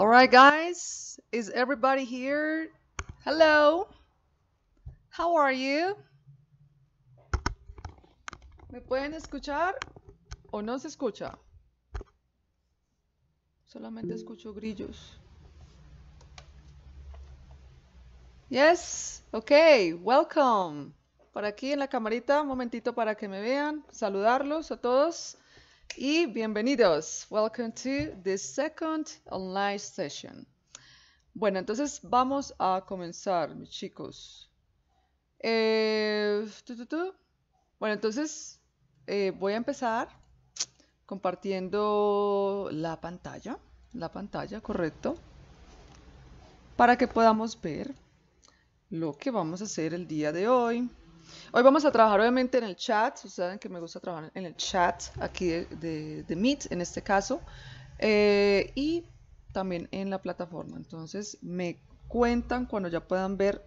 All guys, is everybody here? Hello, how are you? ¿Me pueden escuchar o no se escucha? Solamente escucho grillos. Yes, okay, welcome. Para aquí en la camarita, un momentito para que me vean, saludarlos a todos y bienvenidos. Welcome to the second online session. Bueno, entonces vamos a comenzar, mis chicos. Eh, bueno, entonces eh, voy a empezar compartiendo la pantalla, la pantalla, correcto, para que podamos ver lo que vamos a hacer el día de hoy. Hoy vamos a trabajar obviamente en el chat, ustedes saben que me gusta trabajar en el chat aquí de, de, Meet en este caso, eh, y también en la plataforma. Entonces me cuentan cuando ya puedan ver,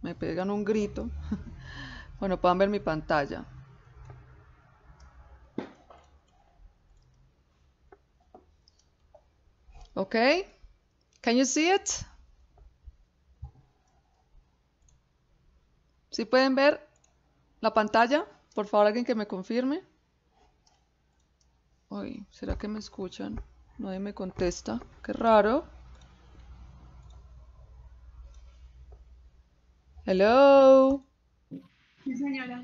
me pegan un grito, cuando puedan ver mi pantalla. ¿Ok? Can you see it? Si ¿Sí pueden ver, la pantalla, por favor, alguien que me confirme. Uy, ¿será que me escuchan? Nadie me contesta. Qué raro. Hello.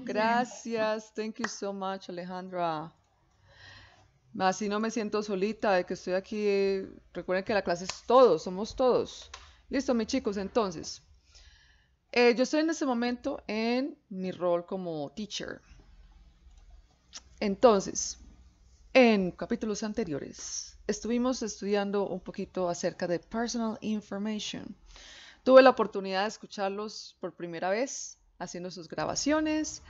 Gracias. Thank you so much, Alejandra. Así no me siento solita de que estoy aquí. Recuerden que la clase es todos, somos todos. Listo, mis chicos, entonces. Eh, yo estoy en ese momento en mi rol como teacher. Entonces, en capítulos anteriores estuvimos estudiando un poquito acerca de personal information. Tuve la oportunidad de escucharlos por primera vez haciendo sus grabaciones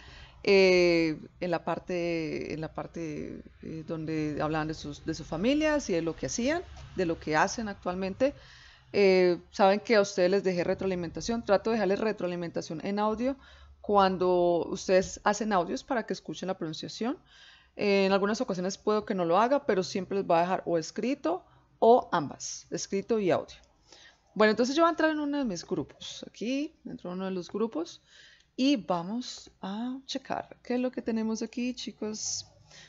eh, en la parte, en la parte eh, donde hablaban de sus, de sus familias y de lo que hacían, de lo que hacen actualmente eh, saben que a ustedes les dejé retroalimentación. Trato de dejarles retroalimentación en audio cuando ustedes hacen audios para que escuchen la pronunciación. Eh, en algunas ocasiones puedo que no lo haga, pero siempre les voy a dejar o escrito o ambas, escrito y audio. Bueno, entonces yo voy a entrar en uno de mis grupos. Aquí, dentro de uno de los grupos. Y vamos a checar qué es lo que tenemos aquí, chicos.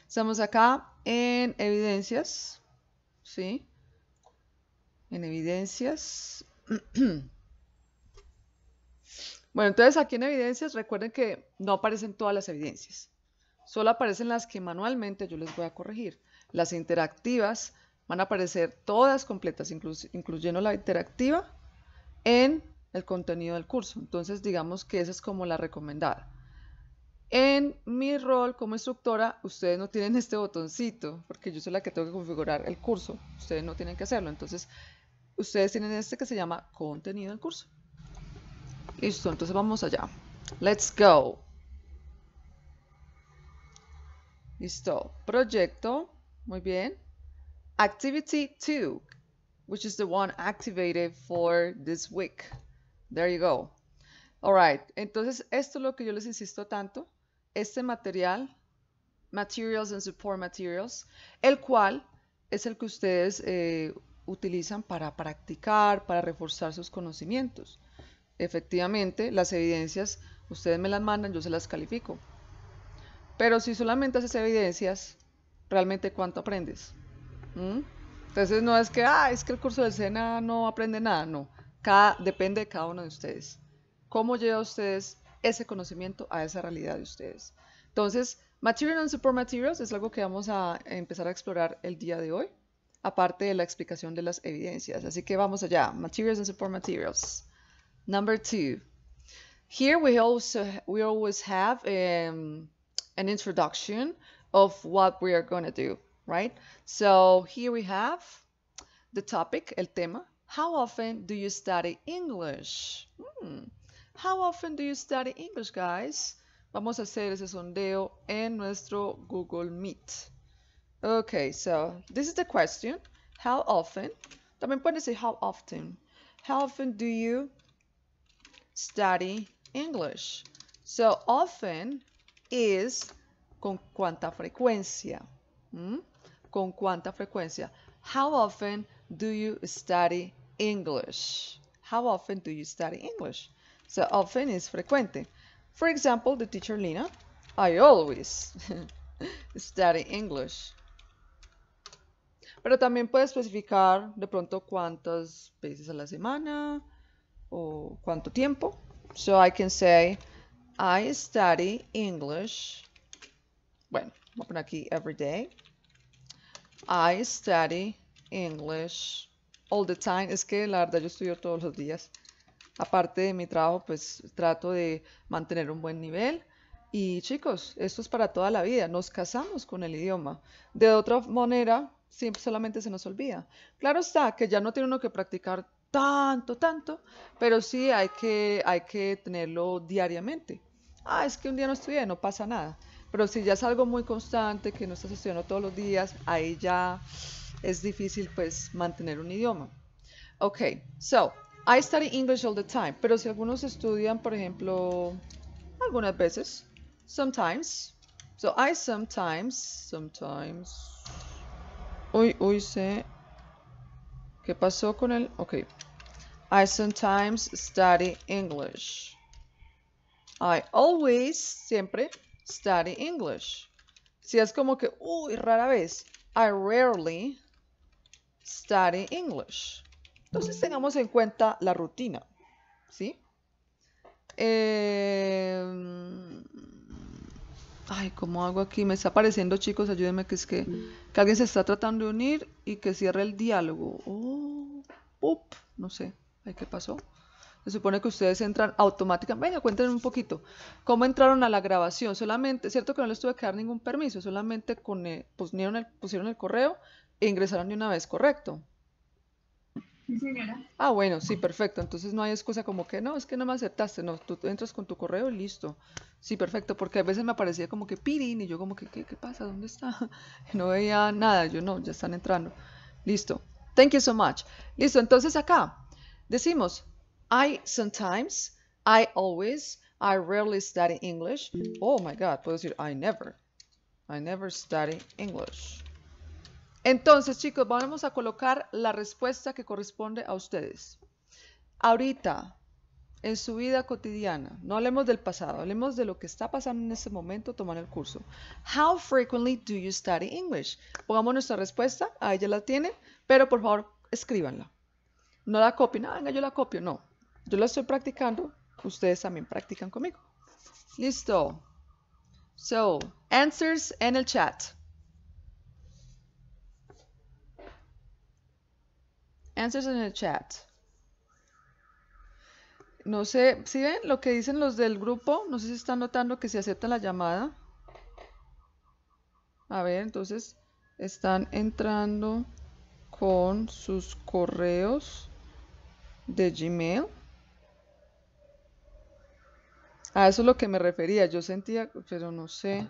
Estamos acá en evidencias. ¿Sí? en evidencias. bueno, entonces aquí en evidencias recuerden que no aparecen todas las evidencias. Solo aparecen las que manualmente yo les voy a corregir. Las interactivas van a aparecer todas completas, incluyendo la interactiva, en el contenido del curso. Entonces digamos que esa es como la recomendada. En mi rol como instructora, ustedes no tienen este botoncito, porque yo soy la que tengo que configurar el curso, ustedes no tienen que hacerlo. Entonces, ustedes tienen este que se llama contenido del curso. Listo, entonces vamos allá. Let's go. Listo. Proyecto. Muy bien. Activity 2, which is the one activated for this week. There you go. All right. Entonces, esto es lo que yo les insisto tanto. Este material, Materials and Support Materials, el cual es el que ustedes eh, utilizan para practicar, para reforzar sus conocimientos. Efectivamente, las evidencias, ustedes me las mandan, yo se las califico. Pero si solamente haces evidencias, ¿realmente cuánto aprendes? ¿Mm? Entonces no es que, ah, es que el curso de escena no aprende nada, no. Cada, depende de cada uno de ustedes. ¿Cómo lleva ustedes ese conocimiento a esa realidad de ustedes? Entonces, Material and materials es algo que vamos a empezar a explorar el día de hoy aparte de la explicación de las evidencias. Así que vamos allá. Materials and support materials. Number two. Here we also we always have em, an introduction of what we are going to do, right? So here we have the topic, el tema. How often do you study English? Hmm. How often do you study English, guys? Vamos a hacer ese sondeo en nuestro Google Meet. Okay, so this is the question. How often? También pueden decir how often. How often do you study English? So often is con cuánta frecuencia. ¿Mm? Con cuánta frecuencia. How often do you study English? How often do you study English? So often is frecuente. For example, the teacher Lina, I always study English. Pero también puede especificar de pronto cuántas veces a la semana o cuánto tiempo. So I can say, I study English. Bueno, voy a poner aquí every day. I study English all the time. Es que la verdad yo estudio todos los días. Aparte de mi trabajo, pues trato de mantener un buen nivel. Y chicos, esto es para toda la vida. Nos casamos con el idioma. De otra manera, siempre solamente se nos olvida. Claro está que ya no tiene uno que practicar tanto, tanto, pero sí hay que, hay que tenerlo diariamente. Ah, es que un día no estudié, no pasa nada. Pero si ya es algo muy constante, que no estás estudiando todos los días, ahí ya es difícil pues mantener un idioma. Ok, so, I study English all the time, pero si algunos estudian, por ejemplo, algunas veces, sometimes, so I sometimes, sometimes, Uy, uy, sé. ¿Qué pasó con él? Ok. I sometimes study English. I always, siempre, study English. Si es como que, uy, rara vez. I rarely study English. Entonces tengamos en cuenta la rutina. ¿Sí? Eh ay, ¿cómo hago aquí? Me está apareciendo, chicos, ayúdenme, que es que, alguien se está tratando de unir y que cierre el diálogo. Oh, no sé, ay, ¿qué pasó? Se supone que ustedes entran automáticamente. Venga, cuéntenme un poquito. ¿Cómo entraron a la grabación? Solamente, cierto que no les tuve que dar ningún permiso, solamente con, el, pues, pusieron el correo e ingresaron de una vez, ¿correcto? Ah, bueno, sí, perfecto. Entonces no hay excusa como que no, es que no me aceptaste. No, tú entras con tu correo y listo. Sí, perfecto, porque a veces me aparecía como que Pirin y yo como que, ¿qué, pasa? ¿Dónde está? no veía nada. Yo no, ya están entrando. Listo. Thank you so much. Listo, entonces acá decimos I sometimes, I always, I rarely study English. Oh my God, puedo decir I never. I never study English. Entonces, chicos, vamos a colocar la respuesta que corresponde a ustedes. Ahorita, en su vida cotidiana, no hablemos del pasado, hablemos de lo que está pasando en ese momento tomando el curso. How frequently do you study English? Pongamos nuestra respuesta, ahí ya la tiene, pero por favor, escríbanla. No la copien, ah, venga, yo la copio, no. Yo la estoy practicando, ustedes también practican conmigo. Listo. So, answers en el chat. Answers en el chat. No sé, si ¿sí ven lo que dicen los del grupo? No sé si están notando que se acepta la llamada. A ver, entonces están entrando con sus correos de Gmail. A eso es lo que me refería. Yo sentía, pero no sé.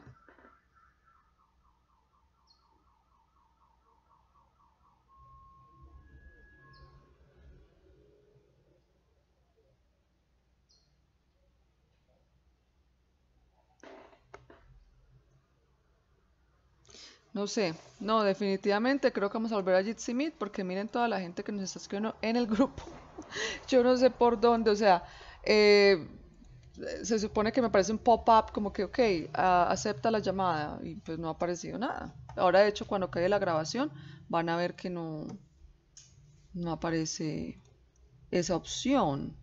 No sé, no, definitivamente creo que vamos a volver a Jitsi Meet porque miren toda la gente que nos está escribiendo en el grupo. Yo no sé por dónde, o sea, eh, se supone que me aparece un pop-up como que, ok, acepta la llamada y pues no ha aparecido nada. Ahora de hecho cuando cae la grabación van a ver que no, no aparece esa opción.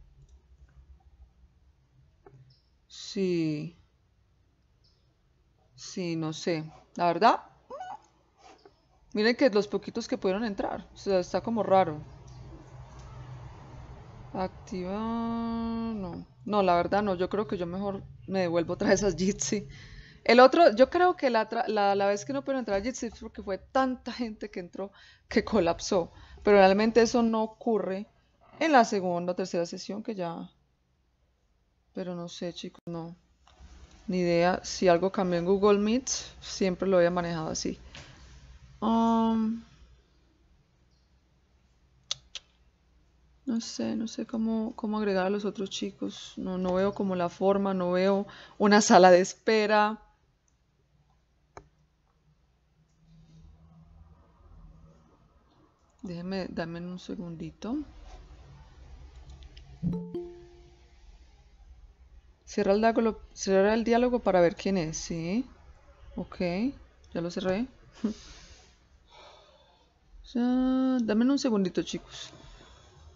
Sí. Sí, no sé. La verdad, Miren que los poquitos que pudieron entrar. O sea, está como raro. activa No. No, la verdad no. Yo creo que yo mejor me devuelvo otra vez a Jitsi. El otro, yo creo que la, la, la vez que no pudieron entrar a Jitsi fue porque fue tanta gente que entró que colapsó. Pero realmente eso no ocurre en la segunda o tercera sesión que ya... Pero no sé, chicos, no. Ni idea. Si algo cambió en Google Meet, siempre lo había manejado así. Um, no sé, no sé cómo, cómo agregar a los otros chicos. No, no veo como la forma, no veo una sala de espera. Déjeme, dame un segundito. Cierra el, el diálogo para ver quién es, ¿sí? Ok, ya lo cerré. dame un segundito, chicos.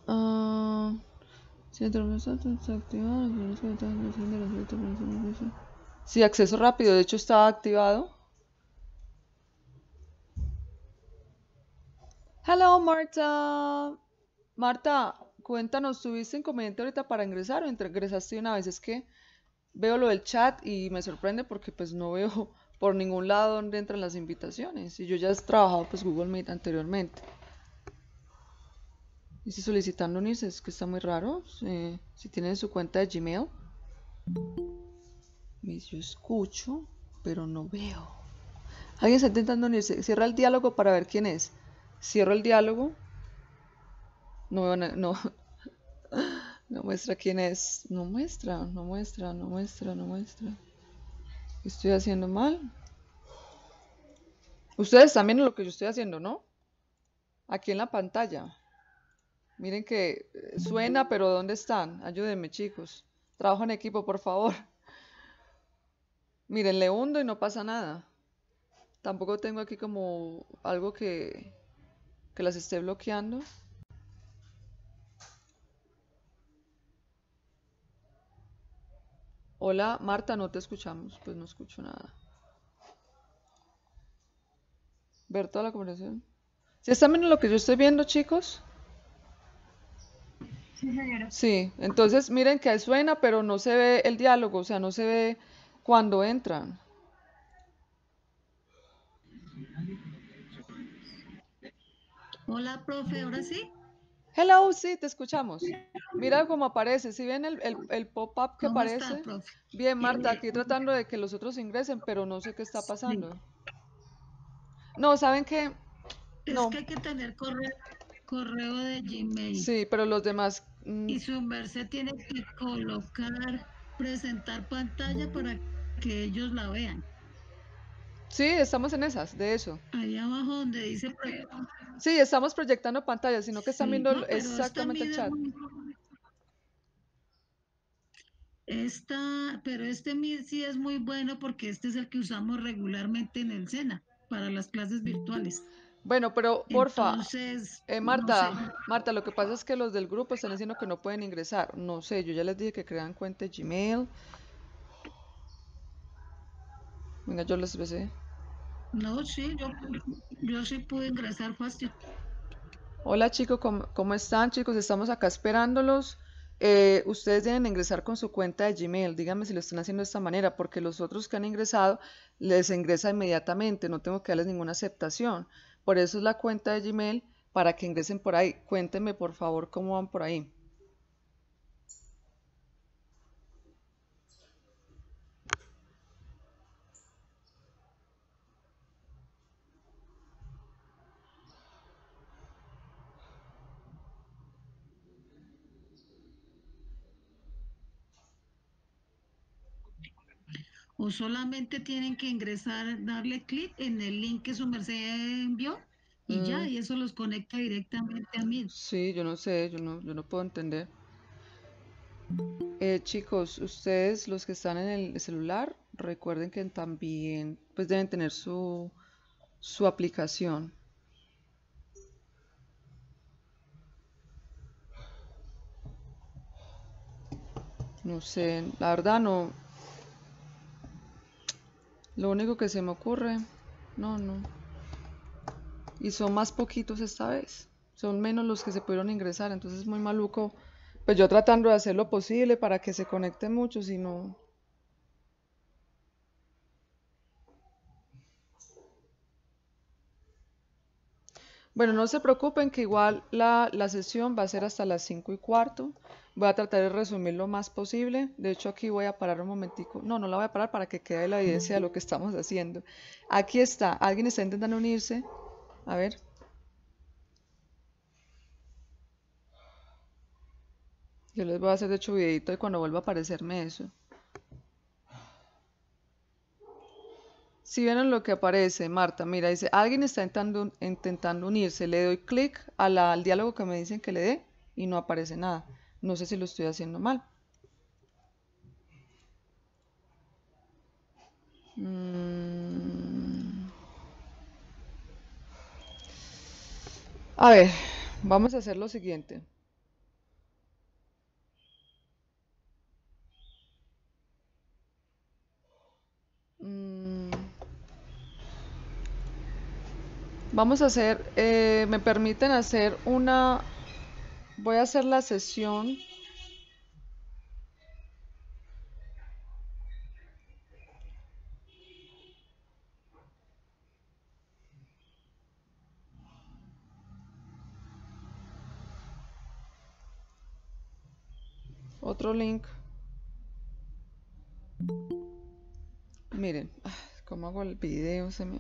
Ah, si sí, acceso rápido. De hecho, está activado. Hello, Marta. Marta, cuéntanos, ¿tuviste inconveniente ahorita para ingresar o ingresaste una vez? Es que veo lo del chat y me sorprende porque pues no veo por ningún lado donde entran las invitaciones. Y yo ya he trabajado pues Google Meet anteriormente. Y si solicitando unirse, es que está muy raro. si tienen su cuenta de Gmail. Yo escucho, pero no veo. Alguien está intentando unirse. Cierra el diálogo para ver quién es. Cierro el diálogo. No veo no. No muestra quién es. No muestra, no muestra, no muestra, no muestra estoy haciendo mal? Ustedes también lo que yo estoy haciendo, ¿no? Aquí en la pantalla. Miren que eh, suena, pero ¿dónde están? Ayúdenme, chicos. Trabajo en equipo, por favor. Miren, le hundo y no pasa nada. Tampoco tengo aquí como algo que, que las esté bloqueando. Hola, Marta, no te escuchamos. Pues no escucho nada. Ver toda la conversación. ¿Se ¿Sí están viendo lo que yo estoy viendo, chicos? Sí, entonces miren que suena, pero no se ve el diálogo, o sea, no se ve cuando entran. Hola, profe, ¿ahora sí? Hello, sí, te escuchamos. Mira cómo aparece. Si ven el, el, el pop-up que aparece. Bien, Marta, aquí tratando de que los otros ingresen, pero no sé qué está pasando. ¿eh? No, ¿saben que Es que hay que tener correo, correo de Gmail. Sí, pero los demás. Mm. Y su merced tiene que colocar, presentar pantalla para que ellos la vean. Sí, estamos en esas, de eso. Ahí abajo donde dice Sí, estamos proyectando pantalla, sino que están viendo exactamente el chat. Esta, pero este sí es muy bueno porque este es el que usamos regularmente en el SENA para las clases virtuales. Bueno, pero porfa, Entonces, eh, Marta, Marta, lo que pasa es que los del grupo están diciendo que no pueden ingresar. No sé, yo ya les dije que crean cuenta Gmail. Venga, yo les besé. No, sí, yo, sí pude ingresar fácil. Hola chicos, ¿cómo, están chicos? Estamos acá esperándolos. Eh, ustedes deben ingresar con su cuenta de Gmail. Díganme si lo están haciendo de esta manera, porque los otros que han ingresado les ingresa inmediatamente. No tengo que darles ninguna aceptación. Por eso es la cuenta de Gmail para que ingresen por ahí. Cuéntenme por favor cómo van por ahí. o solamente tienen que ingresar, darle clic en el link que su merced envió y ya, mm. y eso los conecta directamente a mí. Sí, yo no sé, yo no, yo no puedo entender. Eh, chicos, ustedes los que están en el celular, recuerden que también pues deben tener su, su aplicación. No sé, la verdad no, lo único que se me ocurre. No, no. Y son más poquitos esta vez. Son menos los que se pudieron ingresar. Entonces es muy maluco. Pues yo tratando de hacer lo posible para que se conecten muchos y no, Bueno, no se preocupen que igual la, sesión va a ser hasta las 5 y cuarto. Voy a tratar de resumir lo más posible. De hecho, aquí voy a parar un momentico. No, no la voy a parar para que quede la evidencia de lo que estamos haciendo. Aquí está. ¿Alguien está intentando unirse? A ver. Yo les voy a hacer de hecho videito y cuando vuelva a aparecerme eso. Si vieron lo que aparece, Marta, mira, dice, alguien está intentando, intentando unirse, le doy clic al diálogo que me dicen que le dé y no aparece nada. No sé si lo estoy haciendo mal. Mm. A ver, vamos a hacer lo siguiente. Vamos a hacer, eh, me permiten hacer una, voy a hacer la sesión. Otro link. Miren, ¿cómo hago el video? Se me...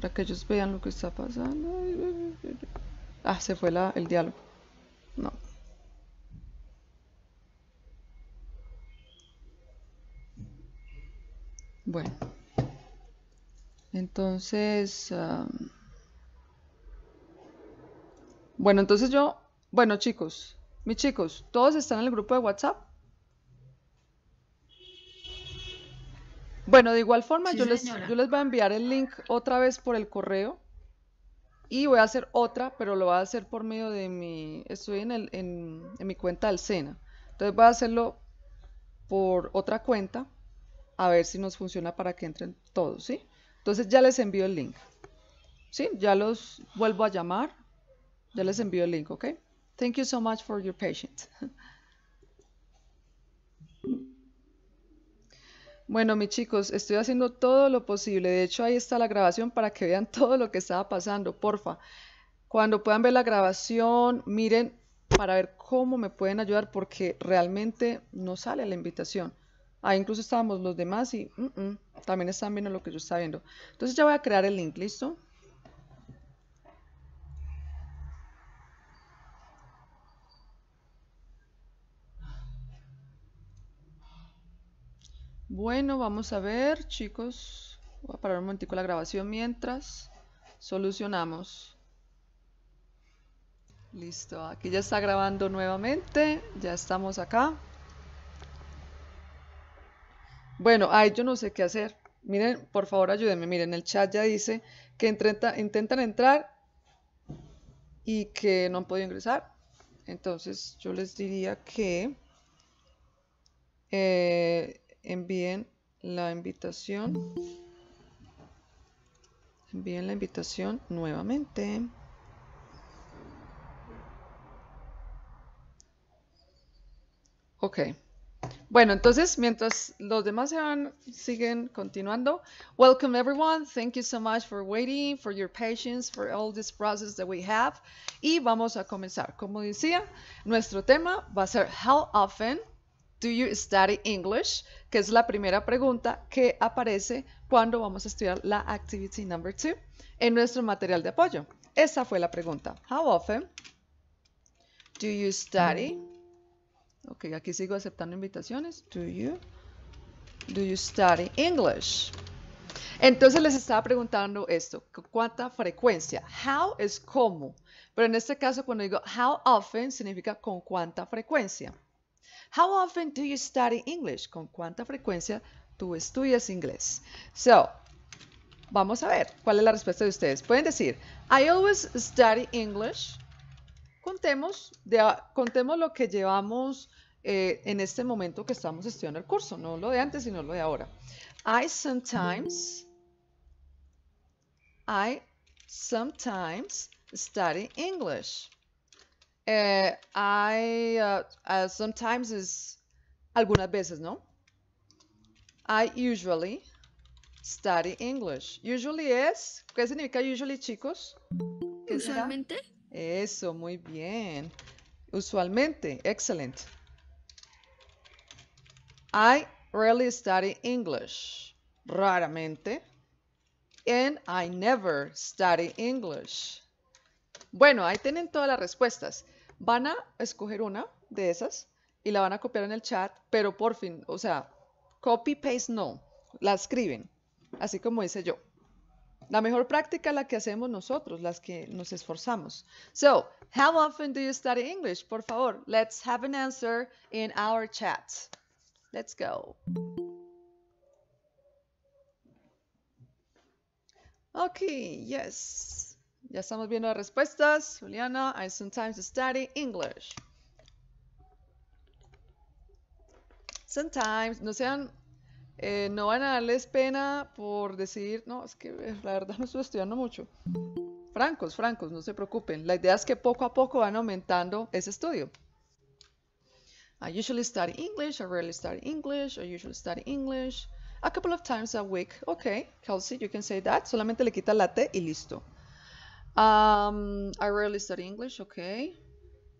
Para que ellos vean lo que está pasando. Ah, se fue el diálogo. No. Bueno. Entonces... Bueno, entonces yo... Bueno, chicos. Mis chicos, todos están en el grupo de WhatsApp. Bueno, de igual forma, yo, les, yo les voy a enviar el link otra vez por el correo y voy a hacer otra, pero lo voy a hacer por medio de mi... Estoy en, el, en, mi cuenta del SENA. Entonces voy a hacerlo por otra cuenta a ver si nos funciona para que entren todos, ¿sí? Entonces ya les envío el link. ¿Sí? Ya los vuelvo a llamar. Ya les envío el link, ¿ok? Thank you so much for your patience. Bueno, mis chicos, estoy haciendo todo lo posible. De hecho, ahí está la grabación para que vean todo lo que estaba pasando. Porfa, cuando puedan ver la grabación, miren para ver cómo me pueden ayudar porque realmente no sale la invitación. Ahí incluso estábamos los demás y mm, mm, también están viendo lo que yo estaba viendo. Entonces ya voy a crear el link, ¿listo? Bueno, vamos a ver, chicos. Voy a parar un momentico la grabación mientras solucionamos. Listo, aquí ya está grabando nuevamente. Ya estamos acá. Bueno, ahí yo no sé qué hacer. Miren, por favor, ayúdenme. Miren, el chat ya dice que intentan entrar y que no han podido ingresar. Entonces, yo les diría que... Eh, envíen la invitación. Envíen la invitación nuevamente. Ok. Bueno, entonces, mientras los demás se van, siguen continuando. Welcome, everyone. Thank you so much for waiting, for your patience, for all this process that we have. Y vamos a comenzar. Como decía, nuestro tema va a ser How often Do you study English? Que es la primera pregunta que aparece cuando vamos a estudiar la activity number 2 en nuestro material de apoyo. Esa fue la pregunta. How often do you study? Ok, aquí sigo aceptando invitaciones. Do you, do you study English? Entonces les estaba preguntando esto, ¿cuánta frecuencia? How es cómo, pero en este caso cuando digo how often significa con cuánta frecuencia. How often do you study English? ¿Con cuánta frecuencia tú estudias inglés? So, vamos a ver cuál es la respuesta de ustedes. Pueden decir, I always study English. Contemos, contemos lo que llevamos eh, en este momento que estamos estudiando el curso, no lo de antes, sino lo de ahora. I sometimes, I sometimes study English. I eh, uh, uh, sometimes is algunas veces, ¿no? I usually study English. Usually es, ¿qué significa usually, chicos? Usualmente. Eso, muy bien. Usualmente, excelente. I rarely study English. Raramente. And I never study English. Bueno, ahí tienen todas las respuestas. Van a escoger una de esas y la van a copiar en el chat, pero por fin, o sea, copy-paste no, la escriben, así como dice yo. La mejor práctica la que hacemos nosotros, las que nos esforzamos. So, how often do you study English? Por favor, let's have an answer in our chat. Let's go. Okay, yes. Ya estamos viendo las respuestas. Juliana, I sometimes study English. Sometimes, no sean, eh, no van a darles pena por decir, no, es que eh, la verdad no estoy estudiando mucho. Francos, francos, no se preocupen. La idea es que poco a poco van aumentando ese estudio. I usually study English, I rarely study English, I usually study English a couple of times a week. Ok, Kelsey, you can say that. Solamente le quita la T y listo. Um, I rarely study English. Okay.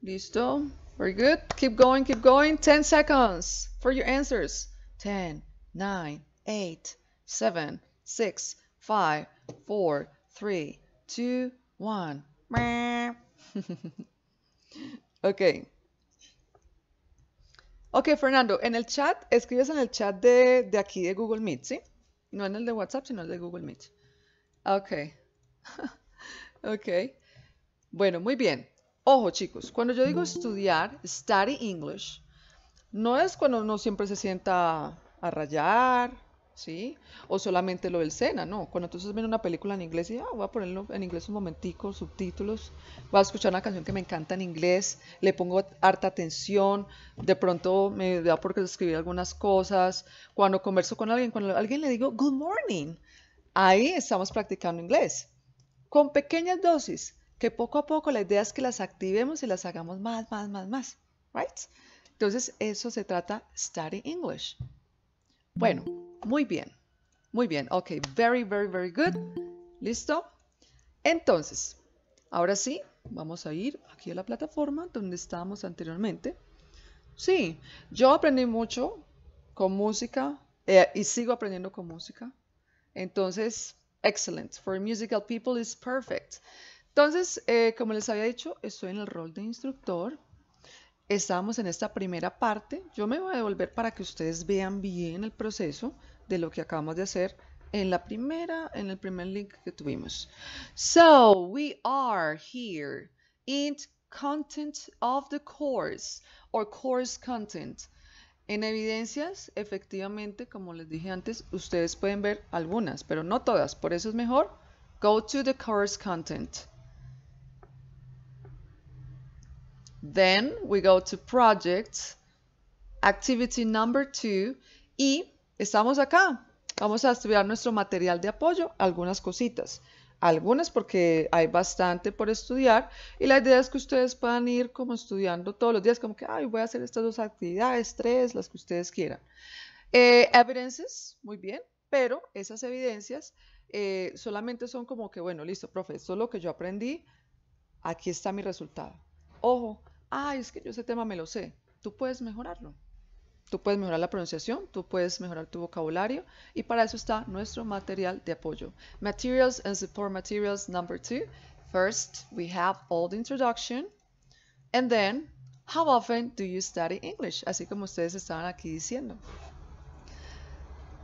Listo. Very good. Keep going, keep going. 10 seconds for your answers. 10, 9, 8, 7, 6, 5, 4, 3, 2, 1. ok. Ok, Fernando, en el chat, escribes en el chat de, de aquí de Google Meet, ¿sí? No en el de WhatsApp, sino el de Google Meet. Ok. Ok. Bueno, muy bien. Ojo, chicos, cuando yo digo estudiar, study English, no es cuando uno siempre se sienta a rayar, ¿sí? O solamente lo del cena, no. Cuando entonces ven una película en inglés y ah, voy a ponerlo en inglés un momentico, subtítulos, voy a escuchar una canción que me encanta en inglés, le pongo harta atención, de pronto me da por escribir algunas cosas. Cuando converso con alguien, cuando alguien le digo good morning, ahí estamos practicando inglés con pequeñas dosis, que poco a poco la idea es que las activemos y las hagamos más, más, más, más. Right? Entonces, eso se trata study English. Bueno, muy bien. Muy bien. Ok, very, very, very good. ¿Listo? Entonces, ahora sí, vamos a ir aquí a la plataforma donde estábamos anteriormente. Sí, yo aprendí mucho con música eh, y sigo aprendiendo con música. Entonces, excelente For musical people is perfect. Entonces, eh, como les había dicho, estoy en el rol de instructor. Estamos en esta primera parte. Yo me voy a devolver para que ustedes vean bien el proceso de lo que acabamos de hacer en la primera, en el primer link que tuvimos. So, we are here in content of the course or course content. En evidencias, efectivamente, como les dije antes, ustedes pueden ver algunas, pero no todas. Por eso es mejor go to the course content. Then we go to projects, activity number two, y estamos acá. Vamos a estudiar nuestro material de apoyo, algunas cositas algunas porque hay bastante por estudiar y la idea es que ustedes puedan ir como estudiando todos los días, como que, ay, voy a hacer estas dos actividades, tres, las que ustedes quieran. Eh, evidencias, muy bien, pero esas evidencias eh, solamente son como que, bueno, listo, profe, esto es lo que yo aprendí, aquí está mi resultado. Ojo, ay, es que yo ese tema me lo sé, tú puedes mejorarlo. Tú puedes mejorar la pronunciación, tú puedes mejorar tu vocabulario y para eso está nuestro material de apoyo. Materials and Support Materials number two. First, we have all the introduction and then how often do you study English? Así como ustedes estaban aquí diciendo.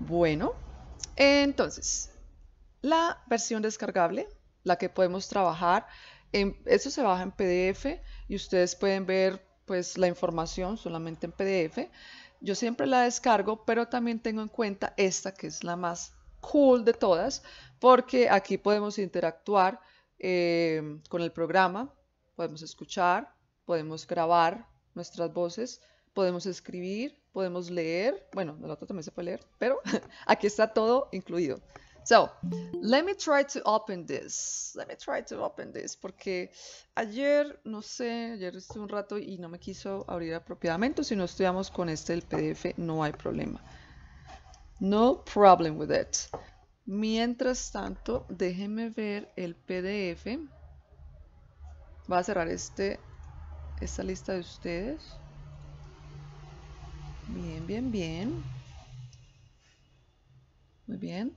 Bueno, entonces, la versión descargable, la que podemos trabajar, en, se baja en PDF y ustedes pueden ver pues la información solamente en PDF. Yo siempre la descargo, pero también tengo en cuenta esta que es la más cool de todas, porque aquí podemos interactuar em, con el programa, podemos escuchar, podemos grabar nuestras voces, podemos escribir, podemos leer, bueno, el otro también se puede leer, pero aquí está todo incluido. So, let me try to open this. Let me try to open this. Porque ayer, no sé, ayer estuve un rato y no me quiso abrir apropiadamente. Si no estudiamos con este el PDF, no hay problema. No problem with it. Mientras tanto, déjenme ver el PDF. Voy a cerrar este, esta lista de ustedes. Bien, bien, bien. Muy bien.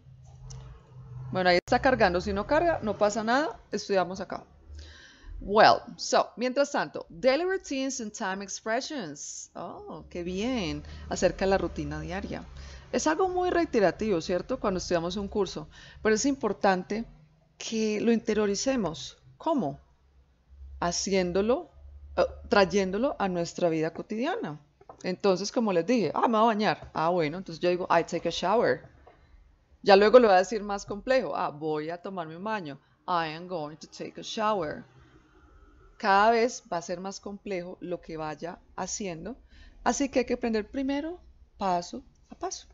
Bueno, ahí está cargando. Si no carga, no pasa nada. Estudiamos acá. Well, so, mientras tanto, daily routines and time expressions. Oh, qué bien. Acerca de la rutina diaria. Es algo muy reiterativo, ¿cierto? Cuando estudiamos un curso, pero es importante que lo interioricemos. ¿Cómo? Haciéndolo, eh, trayéndolo a nuestra vida cotidiana. Entonces, como les dije, ah, me voy a bañar. Ah, bueno, entonces yo digo, I take a shower. Ya luego lo voy a decir más complejo. Ah, voy a tomarme un baño. I am going to take a shower. Cada vez va a ser más complejo lo que vaya haciendo. Así que hay que aprender primero paso a paso.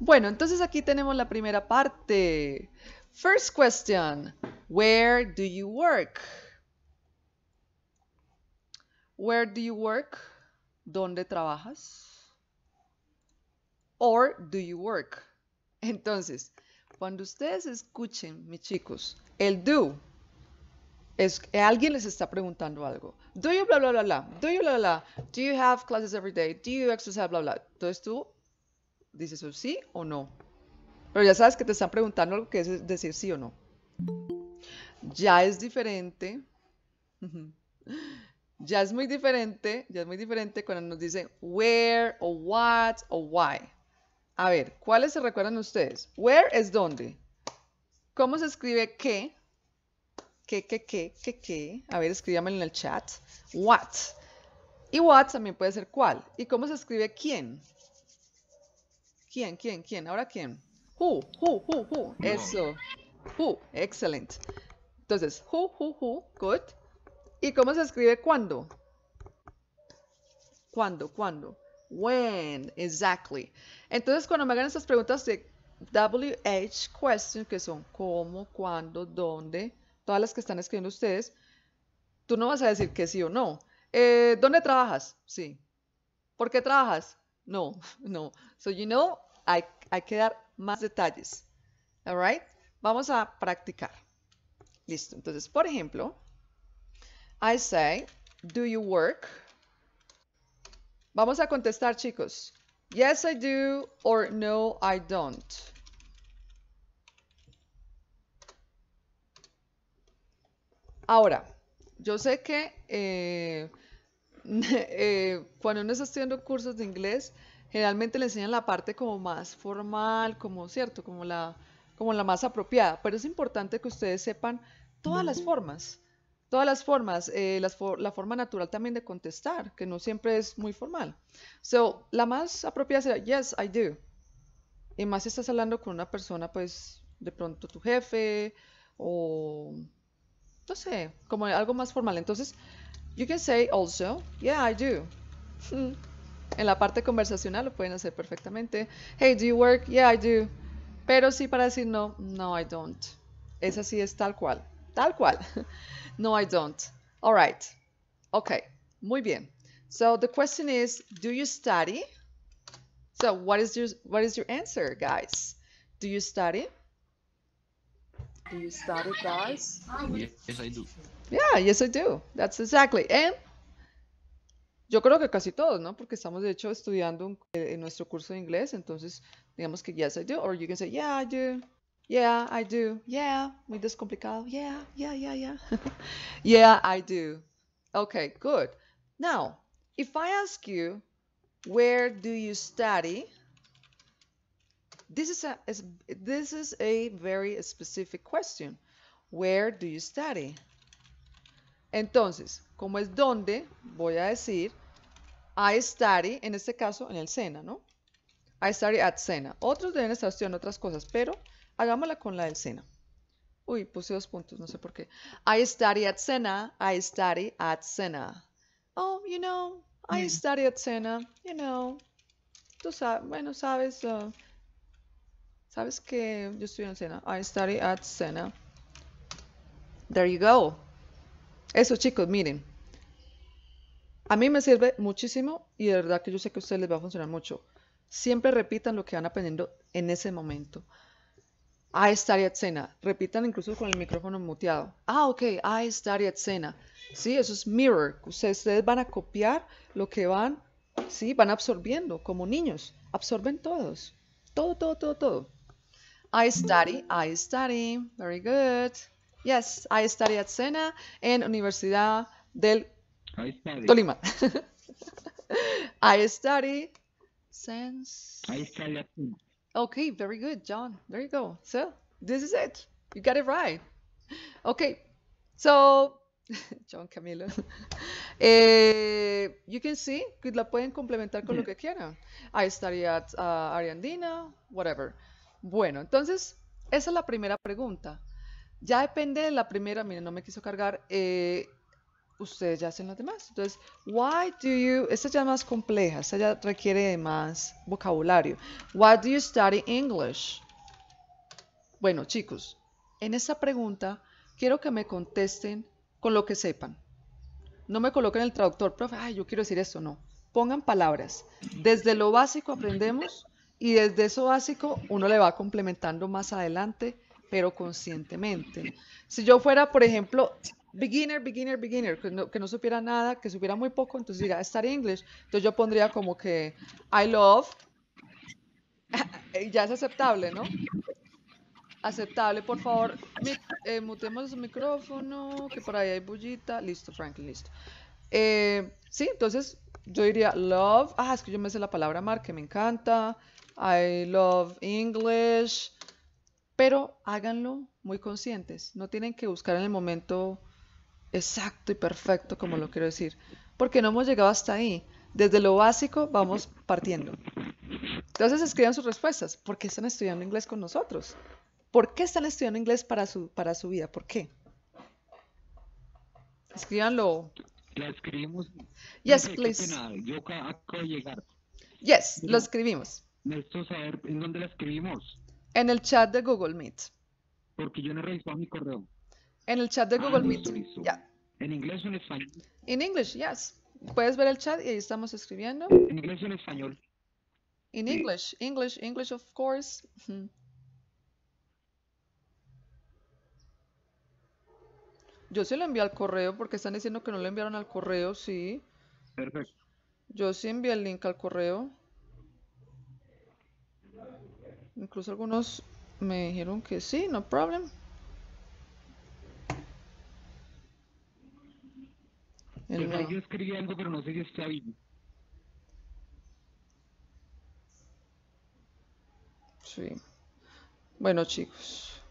Bueno, entonces aquí tenemos la primera parte. First question. Where do you work? Where do you work? ¿Dónde trabajas? Or do you work? Entonces, cuando ustedes escuchen, mis chicos, el do, es, eh, alguien les está preguntando algo. Do you bla bla bla bla? Do you bla Do you have classes every day? Do you exercise bla bla? Entonces tú dices oh, sí o no. Pero ya sabes que te están preguntando algo que es decir sí o no. Ya es diferente. ya es muy diferente. Ya es muy diferente cuando nos dicen where o what o why. A ver, ¿cuáles se recuerdan ustedes? Where es dónde. ¿Cómo se escribe qué? ¿Qué, qué, qué, qué, qué? A ver, escríbamelo en el chat. What. Y what también puede ser cuál. ¿Y cómo se escribe quién? ¿Quién, quién, quién? Ahora quién. Who, who, who, who. Eso. Who. Excellent. Entonces, who, who, who. Good. ¿Y cómo se escribe cuándo? ¿Cuándo, cuándo? When, exactly. Entonces, cuando me hagan estas preguntas de WH question, que son cómo, cuándo, dónde, todas las que están escribiendo ustedes, tú no vas a decir que sí o no. Eh, ¿Dónde trabajas? Sí. ¿Por qué trabajas? No, no. So, you know, hay, hay que dar más detalles. All right? Vamos a practicar. Listo. Entonces, por ejemplo, I say, do you work? Vamos a contestar, chicos. Yes, I do or no, I don't. Ahora, yo sé que eh, eh, cuando uno está estudiando cursos de inglés, generalmente le enseñan la parte como más formal, como cierto, como la, como la más apropiada, pero es importante que ustedes sepan todas las formas. Todas las formas, eh, la forma natural también de contestar, que no siempre es muy formal. So, la más apropiada será, yes, I do. Y más si estás hablando con una persona, pues, de pronto tu jefe o, no sé, como algo más formal. Entonces, you can say also, yeah, I do. en la parte conversacional lo pueden hacer perfectamente. Hey, do you work? Yeah, I do. Pero sí para decir no, no, I don't. es así es tal cual, tal cual. No, I don't. All right. Okay. Muy bien. So the question is, do you study? So what is your what is your answer, guys? Do you study? Do you study, guys? Yes, I do. Yeah, yes, I do. That's exactly. And yo creo que casi todos, ¿no? Porque estamos de hecho estudiando en eh, nuestro curso de inglés, entonces digamos que yes, I do, or you can say yeah, I do. Yeah, I do. Yeah, muy descomplicado. Yeah, yeah, yeah, yeah. yeah, I do. Okay, good. Now, if I ask you, where do you study? This is a, this is a very specific question. Where do you study? Entonces, como es donde, voy a decir, I study, en este caso, en el SENA, ¿no? I study at SENA. Otros deben estar estudiando otras cosas, pero Hagámosla con la del cena. Uy, puse dos puntos, no sé por qué. I study at cena. I study at cena. Oh, you know, I mm. study at cena. You know, tú sabes, bueno, sabes, uh, sabes que yo estoy en Sena. I study at cena. There you go. Eso, chicos, miren. A mí me sirve muchísimo y de verdad que yo sé que a ustedes les va a funcionar mucho. Siempre repitan lo que van aprendiendo en ese momento. I study at cena. Repitan incluso con el micrófono muteado. Ah, ok, study at cena. Sí, eso es mirror. Ustedes, van a copiar lo que van, sí, van absorbiendo como niños. Absorben todos. Todo, todo, todo, todo. I study, I study. Very good. Yes, I study at Sena en Universidad del Tolima. I study since. I study at Okay, very good, John. There you go. So this is it. You got it right. Okay, so John Camilo. eh, you can see que la pueden complementar con lo que quieran. I study at uh, Ariandina, whatever. Bueno, entonces esa es la primera pregunta. Ya depende de la primera, mira, no me quiso cargar. Eh, ustedes ya hacen las demás. Entonces, why do you, esta ya más compleja, esta ya requiere más vocabulario. Why do you study English? Bueno, chicos, en esta pregunta quiero que me contesten con lo que sepan. No me coloquen el traductor, profe, ay, yo quiero decir esto, no. Pongan palabras. Desde lo básico aprendemos y desde eso básico uno le va complementando más adelante, pero conscientemente. Si yo fuera, por ejemplo, beginner, beginner, beginner, que no, supiera nada, que supiera muy poco, entonces diría start English. Entonces yo pondría como que I love, ya es aceptable, ¿no? Aceptable, por favor, eh, mutemos el micrófono, que por ahí hay bullita. Listo, Franklin, listo. Eh, sí, entonces yo diría love, ah, es que yo me sé la palabra mar, que me encanta. I love English. Pero háganlo muy conscientes. No tienen que buscar en el momento exacto y perfecto como lo quiero decir, porque no hemos llegado hasta ahí. Desde lo básico vamos partiendo. Entonces escriban sus respuestas. ¿Por qué están estudiando inglés con nosotros? ¿Por qué están estudiando inglés para su, para su vida? ¿Por qué? Escríbanlo. La escribimos. Yes, please. Yo acabo de llegar. Yes, lo escribimos. Necesito saber en dónde la escribimos. En el chat de Google Meet. Porque yo no he revisado mi correo. En el chat de Google Meet. ¿En inglés o en español? En inglés, yes. Puedes ver el chat y ahí estamos escribiendo. ¿En inglés o en español? En inglés English, English, of course. Yo sí lo envié al correo porque están diciendo que no le enviaron al correo, sí. Perfecto. Yo sí envié el link al correo. Incluso algunos me dijeron que sí, no problem. El pues ahí yo escribí algo, pero no sé si está vivo. Sí. Bueno, chicos.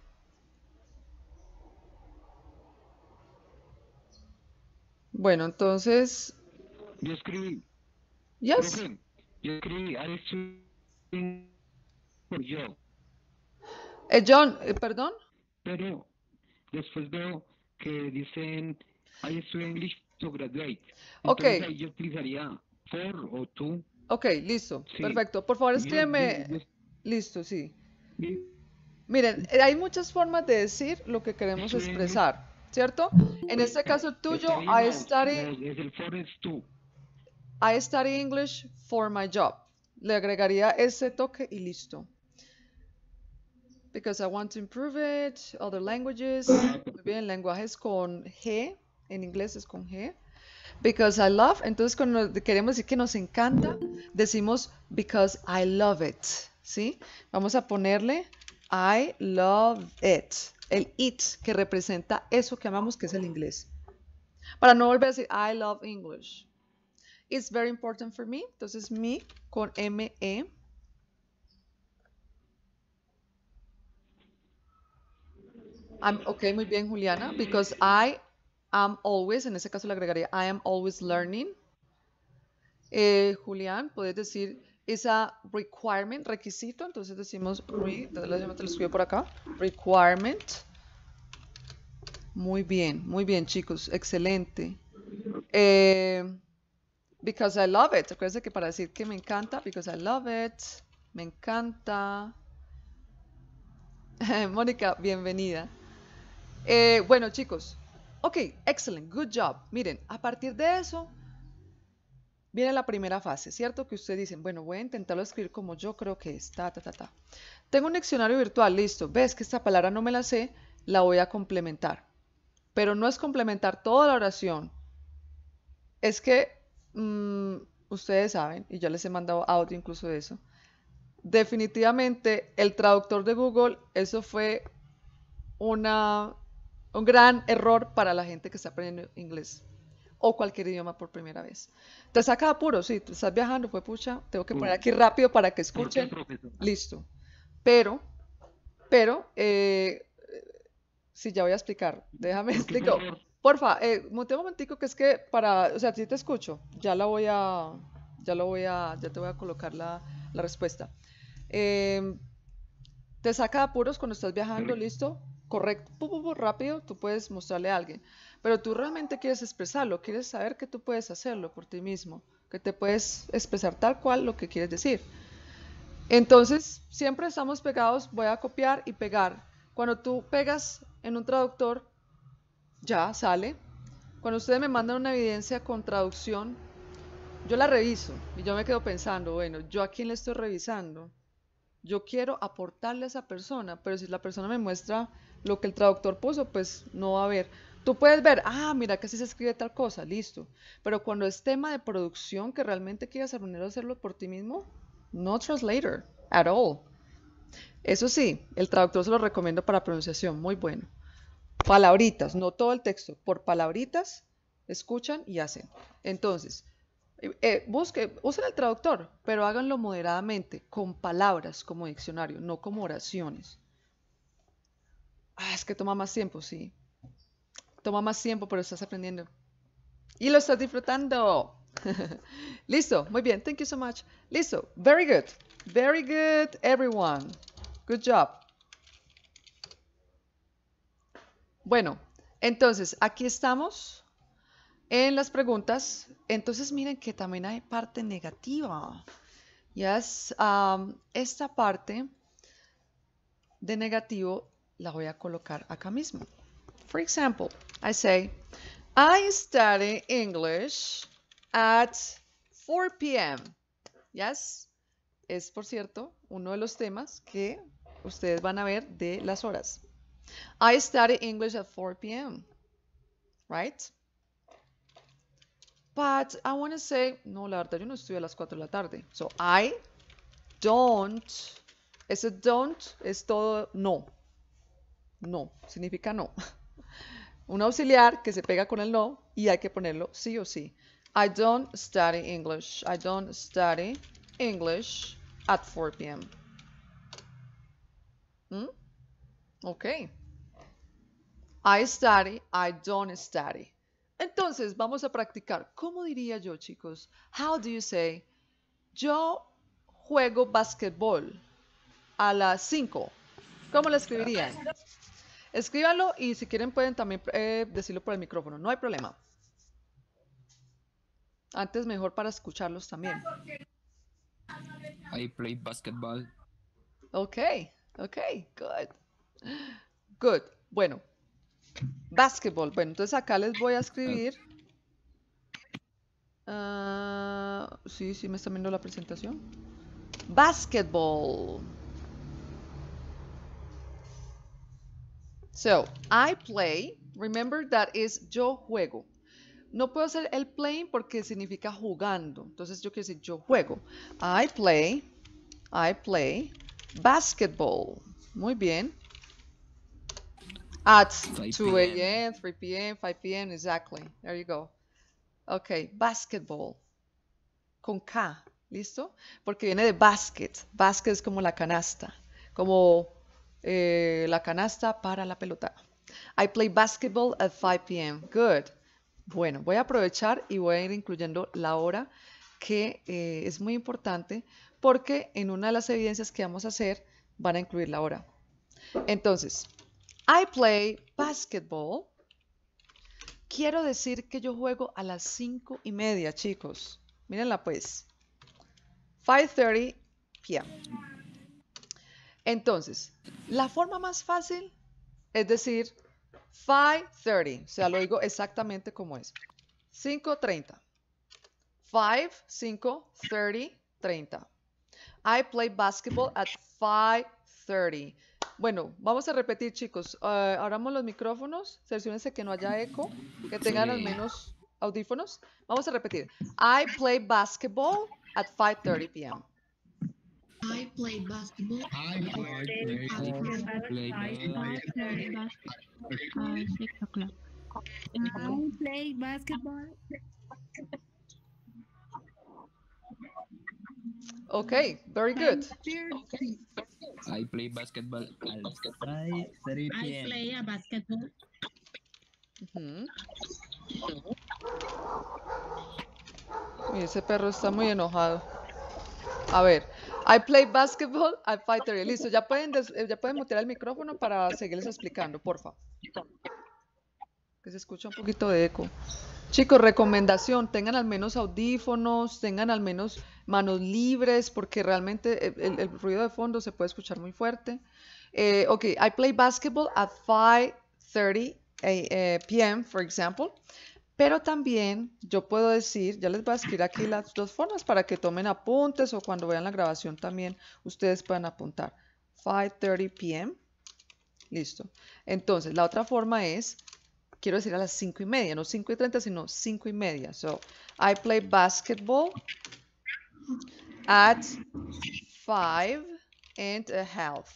Bueno, entonces. Yo escribí. Yes. yo escribí ah, yo. Eh, John, eh, perdón. Pero después veo que dicen I estudié English ok. Ok, listo. Perfecto. Por favor, escríbeme. Listo, sí. Miren, hay muchas formas de decir lo que queremos expresar, ¿cierto? En este caso tuyo, I study. I study English for my job. Le agregaría ese toque y listo. Because I want to improve it. Other languages. Ah, Muy bien, lenguajes con G en inglés es con G. Because I love, entonces cuando queremos decir que nos encanta, decimos because I love it, ¿sí? Vamos a ponerle I love it, el it que representa eso que amamos que es el inglés. Para no volver a decir I love English. It's very important for me, entonces me con M E. I'm, ok, muy bien, Juliana. Because I am always, en ese caso le agregaría I am always learning. Eh, Julián, puedes decir esa requirement, requisito, entonces decimos re, lo escribo por acá, requirement. Muy bien, muy bien chicos, excelente. Eh, because I love it, acuérdense que para decir que me encanta, because I love it, me encanta. Mónica, bienvenida. Eh, bueno chicos, Ok, excellent, good job. Miren, a partir de eso viene la primera fase, ¿cierto? Que ustedes dicen, bueno, voy a intentarlo escribir como yo creo que es, ta, ta, ta, Tengo un diccionario virtual, listo. Ves que esta palabra no me la sé, la voy a complementar. Pero no es complementar toda la oración. Es que mm, ustedes saben, y yo les he mandado audio incluso de eso, definitivamente el traductor de Google, eso fue una un gran error para la gente que está aprendiendo inglés o cualquier idioma por primera vez. Te saca apuro, sí, tú estás viajando, fue pucha, tengo que poner aquí mm. rápido para que escuchen. Listo. Pero, pero, eh, si ya voy a explicar. Déjame explicar. Porfa, eh, monte un momentico que es que para, o sea, si te escucho, ya la voy a, ya lo voy a, ya te voy a colocar la, respuesta. Eh, te saca apuros cuando estás viajando, ¿listo? correcto, rápido, tú puedes mostrarle a alguien. Pero tú realmente quieres expresarlo, quieres saber que tú puedes hacerlo por ti mismo, que te puedes expresar tal cual lo que quieres decir. Entonces, siempre estamos pegados, voy a copiar y pegar. Cuando tú pegas en un traductor, ya sale. Cuando ustedes me mandan una evidencia con traducción, yo la reviso y yo me quedo pensando, bueno, ¿yo a quién le estoy revisando? Yo quiero aportarle a esa persona, pero si la persona me muestra lo que el traductor puso, pues no va a ver. Tú puedes ver, ah, mira que así se escribe tal cosa, listo. Pero cuando es tema de producción que realmente quieras aprender a hacerlo por ti mismo, no translator, at all. Eso sí, el traductor se lo recomiendo para pronunciación, muy bueno. Palabritas, no todo el texto, por palabritas escuchan y hacen. Entonces, eh, eh, busque, usen el traductor, pero háganlo moderadamente, con palabras como diccionario, no como oraciones. Ah, es que toma más tiempo, sí. Toma más tiempo, pero estás aprendiendo. Y lo estás disfrutando. Listo, muy bien. Thank you so much. Listo, very good. Very good, everyone. Good job. Bueno, entonces aquí estamos en las preguntas. Entonces miren que también hay parte negativa. Yes, um, esta parte de negativo la voy a colocar acá mismo. For example, I say, I study English at 4 p.m. Yes, es por cierto uno de los temas que ustedes van a ver de las horas. I study English at 4 p.m. Right? But I want to say, no, la verdad yo no estudio a las 4 de la tarde. So I don't, ese don't es todo no no, significa no. Un auxiliar que se pega con el no y hay que ponerlo sí o sí. I don't study English. I don't study English at 4 p.m. ¿Mm? Ok. I study, I don't study. Entonces, vamos a practicar. ¿Cómo diría yo, chicos? How do you say, yo juego basquetbol a las 5? ¿Cómo lo escribirían? Escríbanlo y si quieren pueden también eh, decirlo por el micrófono, no hay problema. Antes mejor para escucharlos también. I play basketball. Ok, ok, good. Good. Bueno, basketball. Bueno, entonces acá les voy a escribir. Ah, sí, sí, me está viendo la presentación. Basketball. So, I play, remember that is yo juego. No puedo hacer el playing porque significa jugando. Entonces yo quiero decir yo juego. I play, I play basketball. Muy bien. At 2 a.m., 3 p.m., 5 p.m., exactly. There you go. Okay, basketball. Con K, ¿listo? Porque viene de basket. Basket es como la canasta. Como eh, la canasta para la pelota. I play basketball at 5 p.m. Good. Bueno, voy a aprovechar y voy a ir incluyendo la hora que eh, es muy importante porque en una de las evidencias que vamos a hacer van a incluir la hora. Entonces, I play basketball. Quiero decir que yo juego a las 5 y media, chicos. Mírenla pues. 5.30 p.m. Entonces, la forma más fácil es decir 5.30, o sea, lo digo exactamente como es. 5.30. 5, 5, 30, 30. I play basketball at 5.30. Bueno, vamos a repetir, chicos. Ah, abramos los micrófonos. Cerciónense que no haya eco, que tengan al menos audífonos. Vamos a repetir. I play basketball at 5.30 p.m. I play basketball. I play basketball. I play basketball. I play basketball. Okay, very good. Okay. I play basketball at I play basketball. Mm -hmm. Mira, ese perro está muy enojado. A ver, I play basketball, I fight the Listo, ya pueden, eh, ya pueden meter el micrófono para seguirles explicando, por favor. Que se escucha un poquito de eco. Chicos, recomendación, tengan al menos audífonos, tengan al menos manos libres, porque realmente el, ruido de fondo se puede escuchar muy fuerte. Eh, ok, I play basketball at 5.30 eh, p.m., for example. Pero también yo puedo decir, ya les voy a escribir aquí las dos formas para que tomen apuntes o cuando vean la grabación también ustedes puedan apuntar. 5.30 p.m. Listo. Entonces, la otra forma es, quiero decir a las cinco y media, no 5 y treinta, sino cinco y media. So, I play basketball at 5 and a half.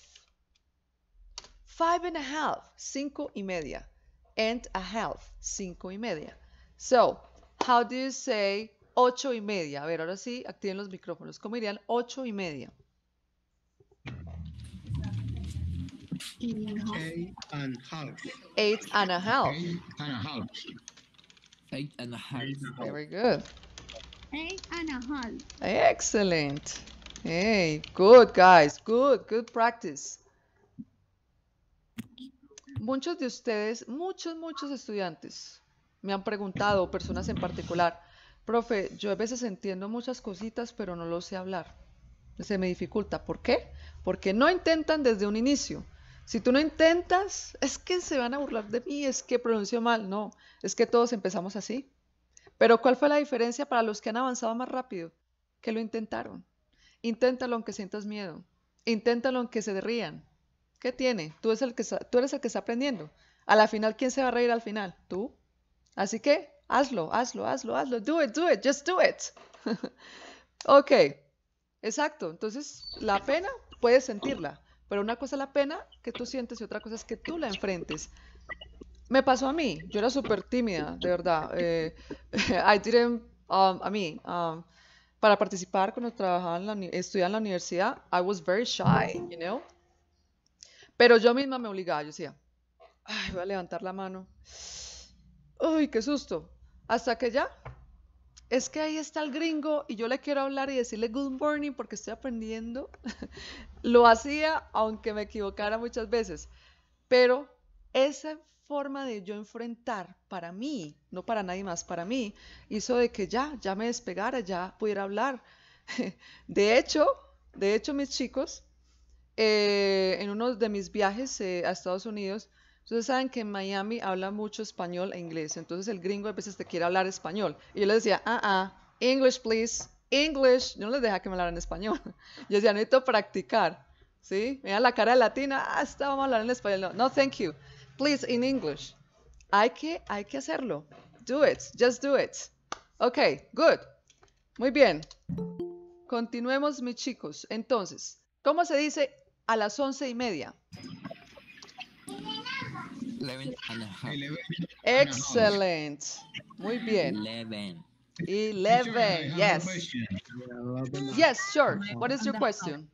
5 and a half, 5 y media. And a half, 5 y media. So, how do you say ocho y media? A ver, ahora sí, activen los micrófonos. ¿Cómo dirían ocho y media? Eight and a half. Eight and a half. Eight and a half. Eight and a half. Very good. Eight and a half. Excellent. Hey, good guys. Good, good practice. Muchos de ustedes, muchos, muchos estudiantes me han preguntado personas en particular, profe, yo a veces entiendo muchas cositas, pero no lo sé hablar. Se me dificulta. ¿Por qué? Porque no intentan desde un inicio. Si tú no intentas, es que se van a burlar de mí, es que pronuncio mal. No, es que todos empezamos así. Pero ¿cuál fue la diferencia para los que han avanzado más rápido? Que lo intentaron. Inténtalo aunque sientas miedo. Inténtalo aunque se derrían. ¿Qué tiene? Tú, el que, tú eres el que está aprendiendo. A la final, ¿quién se va a reír al final? ¿Tú? Así que hazlo, hazlo, hazlo, hazlo. Do it, do it, just do it. ok, exacto. Entonces, la pena puedes sentirla, pero una cosa es la pena que tú sientes y otra cosa es que tú la enfrentes. Me pasó a mí, yo era súper tímida, de verdad. Eh, I didn't, um, a mí, um, para participar cuando trabajaba en la, estudiaba en la universidad, I was very shy, you know. Pero yo misma me obligaba, yo decía, Ay, voy a levantar la mano uy, qué susto. Hasta que ya, es que ahí está el gringo y yo le quiero hablar y decirle good morning porque estoy aprendiendo. Lo hacía aunque me equivocara muchas veces, pero esa forma de yo enfrentar para mí, no para nadie más, para mí, hizo de que ya, ya me despegara, ya pudiera hablar. De hecho, de hecho, mis chicos, eh, en uno de mis viajes eh, a Estados Unidos, Ustedes saben que en Miami habla mucho español e inglés, entonces el gringo a veces te quiere hablar español. Y yo le decía, ah, ah, English, please, English. Yo no les deja que me en español. Yo decía, necesito practicar, ¿sí? Mira la cara de latina, ah, está, vamos a hablar en español. No, no, thank you. Please, in English. Hay que, hay que hacerlo. Do it, just do it. Ok, good. Muy bien. Continuemos, mis chicos. Entonces, ¿cómo se dice a las once y media? 11 Excellent. Muy bien. 11. 11. Yes. Yes, sure. What is your question?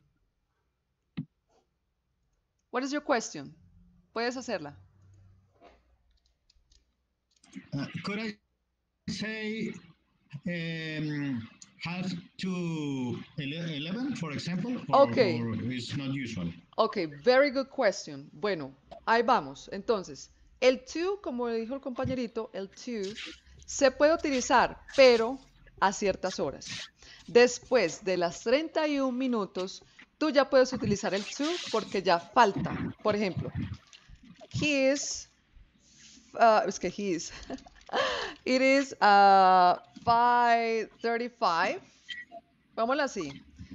What is your question? Puedes hacerla. Uh, could I say um, half to 11, for example? Or, okay. Or it's not usual. Ok, very good question. Bueno, ahí vamos. Entonces, el to, como dijo el compañerito, el to se puede utilizar, pero a ciertas horas. Después de las 31 minutos, tú ya puedes utilizar el to porque ya falta. Por ejemplo, he is, uh, es que he it is 5.35, uh, vámonos así,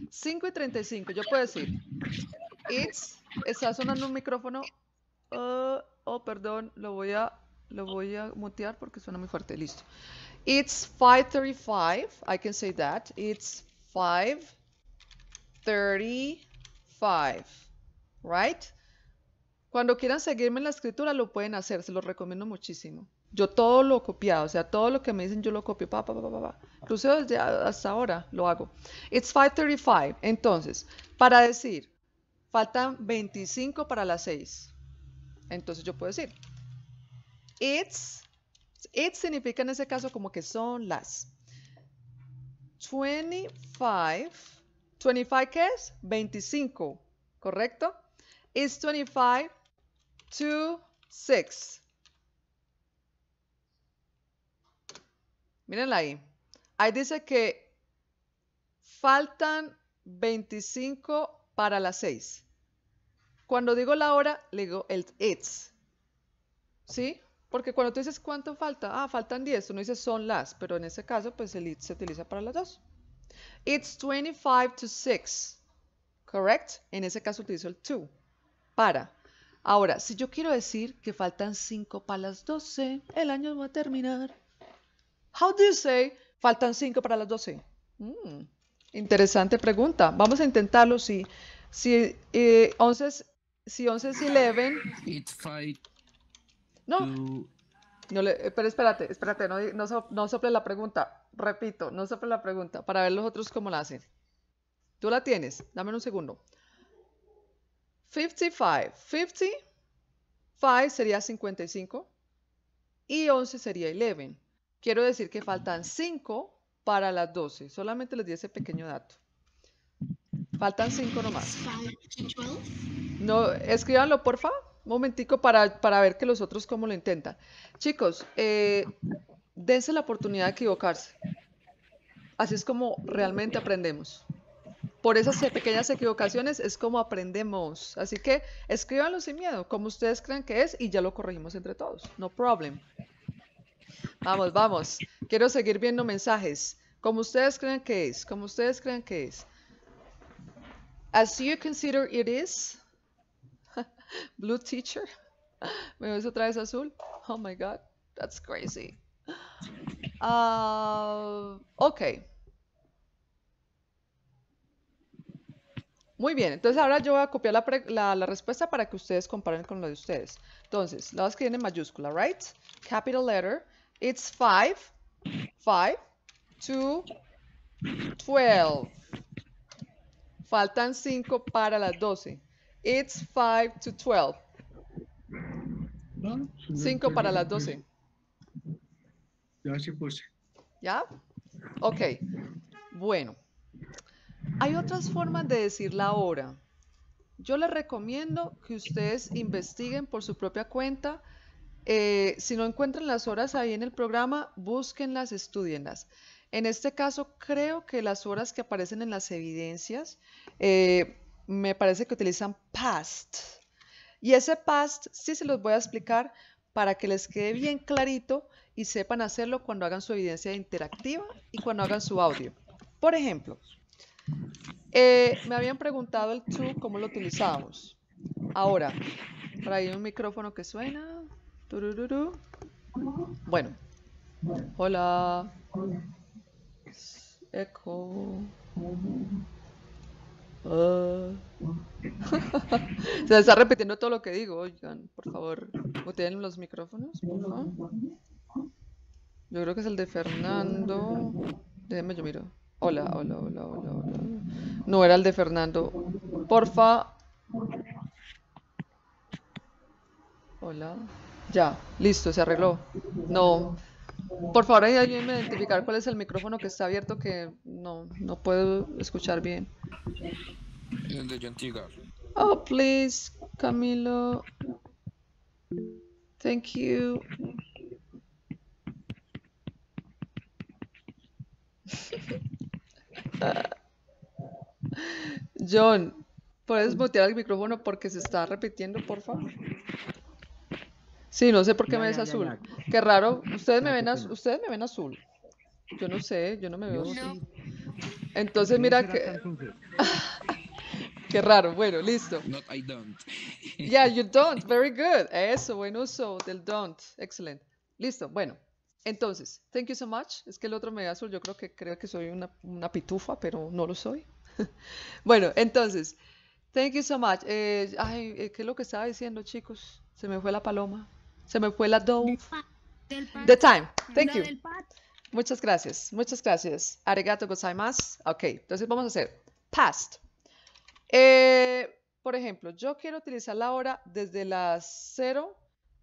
5.35, yo puedo decir, It's, está sonando un micrófono. Oh, oh, perdón, lo voy a lo voy a mutear porque suena muy fuerte. Listo. It's 5:35. I can say that. It's 5:35. Right? Cuando quieran seguirme en la escritura lo pueden hacer, se los recomiendo muchísimo. Yo todo lo copiado, o sea, todo lo que me dicen yo lo copio, pa, pa, pa, pa, pa. Incluso desde hasta ahora lo hago. It's 5:35. Entonces, para decir Faltan 25 para las 6. Entonces yo puedo decir, it's, it significa en ese caso como que son las 25, 25 ¿qué es? 25, ¿correcto? It's 25 to 6. Mírenla ahí. Ahí dice que faltan 25 para las seis. Cuando digo la hora, le digo el it's. ¿Sí? Porque cuando tú dices cuánto falta, ah, faltan 10, tú no dices son las, pero en ese caso, pues el it se utiliza para las dos. It's 25 to 6. ¿Correct? En ese caso utilizo el to. Para. Ahora, si yo quiero decir que faltan 5 para las 12, el año va a terminar. How do you say faltan 5 para las 12? Interesante pregunta. Vamos a intentarlo si, eh, si 11 si 11 es 11. no. le, eh, pero espérate, espérate, no, no, sople la pregunta. Repito, no sople la pregunta para ver los otros cómo la hacen. Tú la tienes. Dame un segundo. 55. 55 sería 55 y 11 sería 11. Quiero decir que faltan 5 para las 12. Solamente les di ese pequeño dato. Faltan 5 nomás. No, escríbanlo, porfa. Un momentico para, para, ver que los otros cómo lo intentan. Chicos, eh, dense la oportunidad de equivocarse. Así es como realmente aprendemos. Por esas pequeñas equivocaciones es como aprendemos. Así que escríbanlo sin miedo, como ustedes crean que es, y ya lo corregimos entre todos. No problem. Vamos, vamos. Quiero seguir viendo mensajes. Como ustedes creen que es, como ustedes creen que es. As you consider it is. Blue teacher. Me ves otra vez azul. Oh my God. That's crazy. Ah, ok. Muy bien, entonces ahora yo voy a copiar la, respuesta para que ustedes comparen con la de ustedes. Entonces, la que que en mayúscula, right? Capital letter. It's 5, 5, 2, 12. Faltan 5 para las 12. It's 5 to 12. 5 para las 12. Ya ¿Ya? Ok. Bueno. Hay otras formas de decir la hora. Yo les recomiendo que ustedes investiguen por su propia cuenta eh, si no encuentran las horas ahí en el programa, búsquenlas, estudienlas. En este caso, creo que las horas que aparecen en las evidencias, eh, me parece que utilizan past. Y ese past sí se los voy a explicar para que les quede bien clarito y sepan hacerlo cuando hagan su evidencia interactiva y cuando hagan su audio. Por ejemplo, eh, me habían preguntado el to, cómo lo utilizábamos. Ahora, por ahí un micrófono que suena. Bueno. Hola. Echo. Ah. Se está repitiendo todo lo que digo, oigan, por favor, ¿Tienen los micrófonos, por favor. Yo creo que es el de Fernando. Déjenme yo miro. Hola, hola, hola, hola, hola. No era el de Fernando. Porfa. Hola. Ya, listo, se arregló. No. Por favor, ayúdenme a identificar cuál es el micrófono que está abierto que no, no puedo escuchar bien. Oh, please, Camilo. Thank you. John, ¿puedes mutear el micrófono porque se está repitiendo, por favor? Sí, no sé por qué me ves azul. qué raro. Ustedes me ven azul. Ustedes me ven azul. Yo no sé, yo no me veo así. Entonces mira que. qué raro. Bueno, listo. No, yeah, you don't. Very good. Eso, buen uso del don't. Excellent. Listo. Bueno. Entonces, thank you so much. Es que el otro me ve azul. Yo creo que creo que soy una, pitufa, pero no lo soy. bueno, entonces, thank you so much. Eh, ay, eh, ¿qué es lo que estaba diciendo, chicos? Se me fue la paloma. Se me fue la do The time. Thank you. Muchas gracias. Muchas gracias. Arigato más Ok, entonces vamos a hacer past. Eh, por ejemplo, yo quiero utilizar la hora desde las 0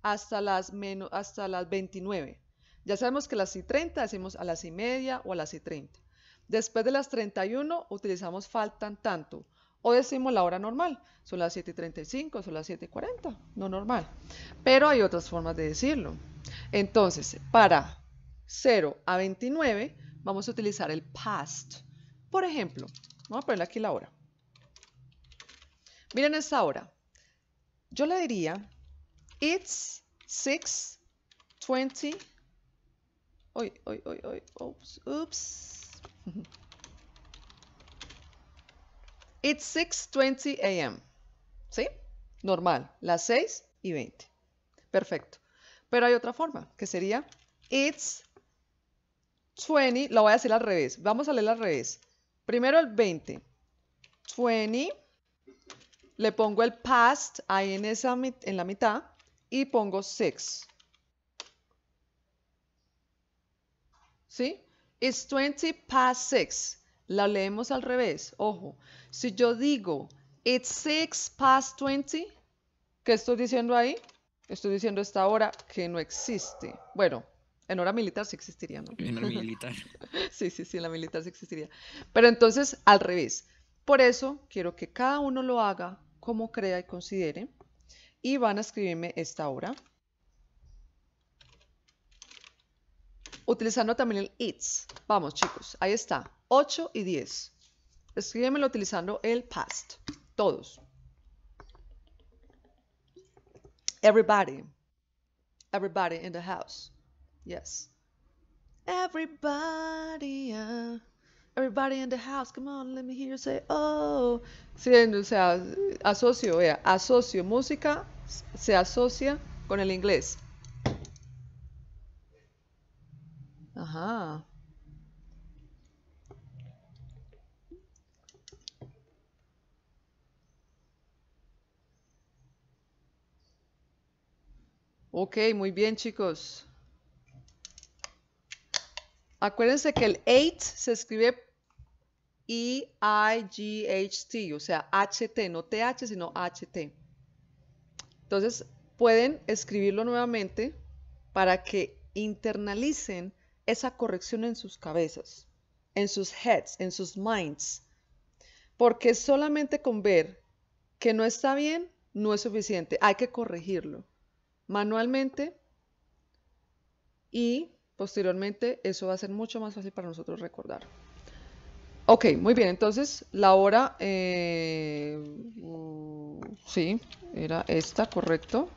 hasta las, menos, hasta las 29. Ya sabemos que las y 30 decimos a las y media o a las y 30. Después de las 31 utilizamos faltan tanto. O decimos la hora normal, son las 7.35, son las 7.40, no normal. Pero hay otras formas de decirlo. Entonces, para 0 a 29 vamos a utilizar el past. Por ejemplo, vamos a ponerle aquí la hora. Miren esta hora. Yo le diría, it's 6.20. Uy, hoy, uy, hoy, oops, oops. It's 6.20 a.m. ¿Sí? Normal, las 6 y 20. Perfecto. Pero hay otra forma, que sería It's 20, lo voy a hacer al revés. Vamos a leer al revés. Primero el 20. 20. Le pongo el past ahí en, en la mitad y pongo 6. ¿Sí? It's 20 past 6. La leemos al revés. Ojo, si yo digo, it's six past 20, ¿qué estoy diciendo ahí? Estoy diciendo esta hora que no existe. Bueno, en hora militar sí existiría, ¿no? En hora militar. sí, sí, sí, en la militar sí existiría. Pero entonces, al revés. Por eso quiero que cada uno lo haga como crea y considere. Y van a escribirme esta hora. utilizando también el it's. Vamos, chicos, ahí está, Ocho y 10. Escríbemelo utilizando el past, todos. Everybody, everybody in the house, yes. Everybody, everybody in the house, come on, let me hear you say, oh. Sí, o sea, asocio, vea, asocio música, se asocia con el inglés. Ajá. Ok, muy bien chicos. Acuérdense que el 8 se escribe E-I-G-H-T, o sea, H-T no T-H, sino H-T Entonces, pueden escribirlo nuevamente para que internalicen esa corrección en sus cabezas, en sus heads, en sus minds. Porque solamente con ver que no está bien no es suficiente, hay que corregirlo manualmente y posteriormente eso va a ser mucho más fácil para nosotros recordar. Ok, muy bien, entonces la hora, eh, sí, era esta, correcto.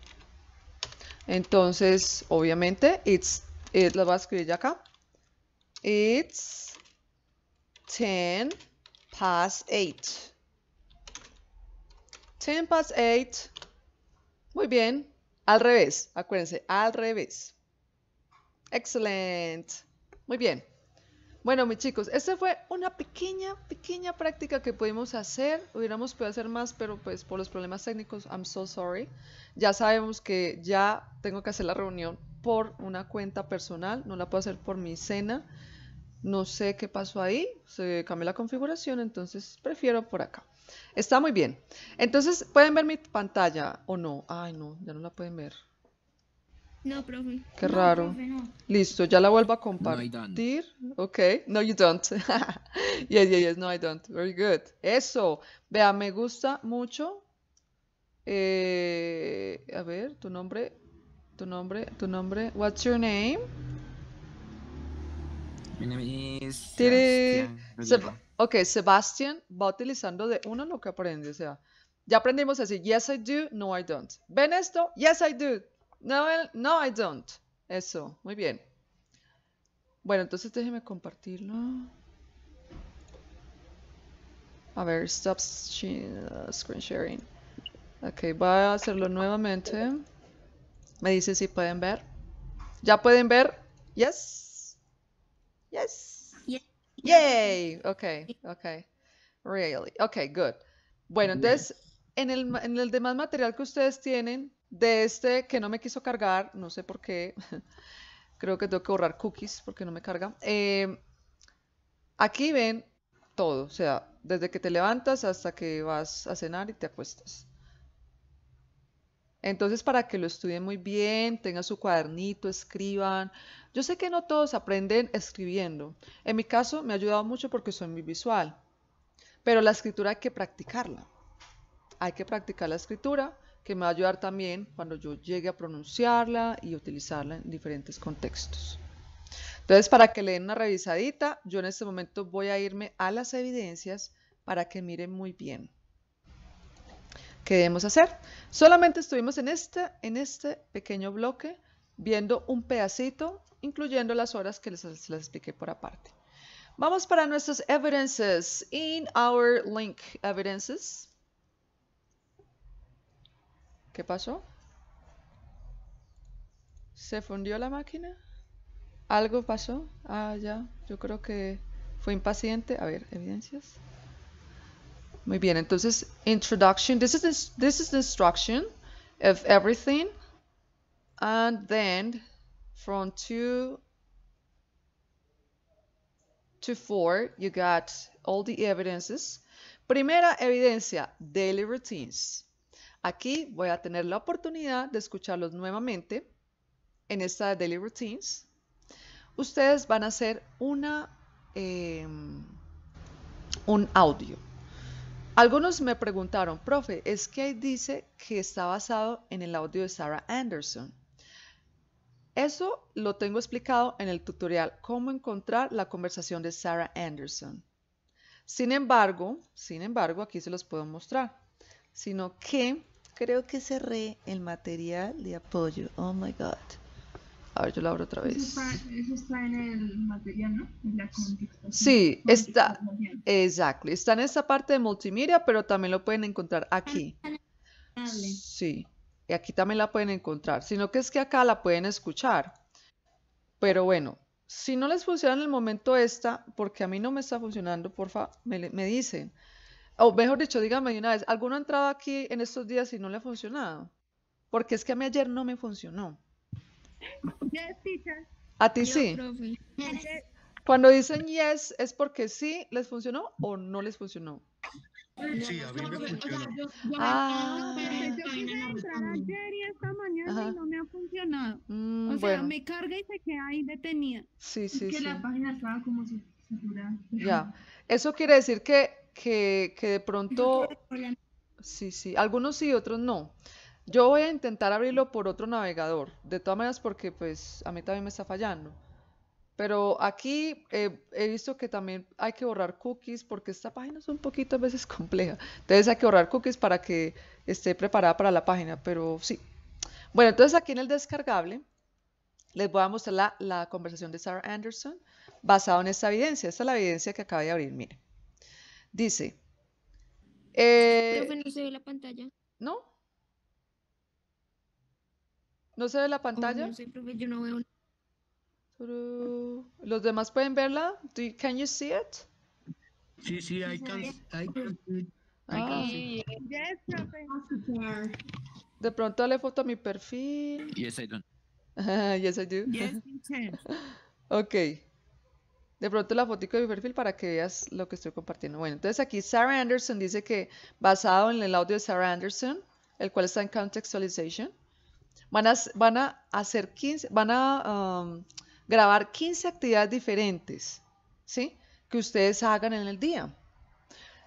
Entonces, obviamente, it's y eh, lo voy a escribir ya acá. It's 10 past 8. 10 past 8. Muy bien. Al revés. Acuérdense, al revés. Excelente. Muy bien. Bueno, mis chicos, esta fue una pequeña, pequeña práctica que pudimos hacer. Hubiéramos podido hacer más, pero pues por los problemas técnicos, I'm so sorry. Ya sabemos que ya tengo que hacer la reunión por una cuenta personal, no la puedo hacer por mi cena. No sé qué pasó ahí, se cambió la configuración, entonces prefiero por acá. Está muy bien. Entonces, ¿pueden ver mi pantalla o no? Ay, no, ya no la pueden ver. No, profe. Qué raro. Listo, ya la vuelvo a compartir. ok, no, you don't. yes, yes, yes, no, I don't. Very good. Eso. Vea, me gusta mucho. Eh, a ver, tu nombre. Tu nombre, tu nombre. What's your name? Mi nombre es ok, Sebastian va utilizando de uno lo que aprende. O sea, ya aprendimos así. Yes, I do. No, I don't. ¿Ven esto? Yes, I do. No, no, I don't. Eso, muy bien. Bueno, entonces déjeme compartirlo. A ver, stop screen sharing. Ok, voy a hacerlo nuevamente. Me dice si pueden ver. ¿Ya pueden ver? Yes. Yes. Yay. Ok, ok. Really. Ok, good. Bueno, entonces, en el, en el demás material que ustedes tienen, de este que no me quiso cargar, no sé por qué, creo que tengo que borrar cookies porque no me carga. Eh, aquí ven todo, o sea, desde que te levantas hasta que vas a cenar y te acuestas. Entonces, para que lo estudien muy bien, tengan su cuadernito, escriban. Yo sé que no todos aprenden escribiendo. En mi caso, me ha ayudado mucho porque soy muy visual. Pero la escritura hay que practicarla. Hay que practicar la escritura, que me va a ayudar también cuando yo llegue a pronunciarla y utilizarla en diferentes contextos. Entonces, para que le den una revisadita, yo en este momento voy a irme a las evidencias para que miren muy bien. ¿Qué debemos hacer. Solamente estuvimos en este, en este pequeño bloque viendo un pedacito, incluyendo las horas que les, les expliqué por aparte. Vamos para nuestros evidences. In our link evidences. ¿Qué pasó? ¿Se fundió la máquina? ¿Algo pasó? Ah, ya. Yo creo que fue impaciente. A ver, evidencias. Muy bien, entonces, introduction. This is, this is the instruction of everything. And then from two to four you got all the evidences. Primera evidencia, daily routines. Aquí voy a tener la oportunidad de escucharlos nuevamente en esta daily routines. Ustedes van a hacer una, em, un audio. Algunos me preguntaron, profe, es que dice que está basado en el audio de Sarah Anderson. Eso lo tengo explicado en el tutorial Cómo encontrar la conversación de Sarah Anderson. Sin embargo, sin embargo, aquí se los puedo mostrar, sino que creo que cerré el material de apoyo. Oh my god. A ver, yo la abro otra vez. Eso está, en el material, ¿no? sí, está. Exacto. Está en esta parte de multimedia, pero también lo pueden encontrar aquí. Ah, sí. Y aquí también la pueden encontrar. Sino que es que acá la pueden escuchar. Pero bueno, si no les funciona en el momento esta, porque a mí no me está funcionando, por me, me dicen. O mejor dicho, díganme una vez, ¿alguno ha entrado aquí en estos días y no le ha funcionado? Porque es que a mí ayer no me funcionó. Yes, teacher. ¿A ti sí? Cuando dicen yes, ¿es porque sí les funcionó o no les funcionó? Sí, a mí me funcionó. ah, yo quise entrar ayer y esta mañana no me ha funcionado. Mm, o sea, me carga y se queda ahí detenida. Sí, sí, es que la página estaba como si, Ya, eso quiere decir que, que, que de pronto... Sí, sí, algunos sí, otros no. Yo voy a intentar abrirlo por otro navegador, de todas maneras porque pues a mí también me está fallando. Pero aquí eh, he visto que también hay que borrar cookies porque esta página es un poquito a veces compleja. Entonces hay que borrar cookies para que esté preparada para la página, pero sí. Bueno, entonces aquí en el descargable les voy a mostrar la, conversación de Sarah Anderson basada en esta evidencia. Esta es la evidencia que acaba de abrir, miren. Dice... Eh, no se ve la pantalla. ¿No? ¿No se ve la pantalla? ¿Los demás pueden verla? can you see it? Sí, sí, I can, ah. De pronto le foto mi perfil. Yes, I yes, I do. Yes, ok. De pronto la fotico de mi perfil para que veas lo que estoy compartiendo. Bueno, entonces aquí Sarah Anderson dice que basado en el audio de Sarah Anderson, el cual está en Contextualization, Van a, hacer van a um, grabar 15 actividades diferentes, ¿sí? Que ustedes hagan en el día.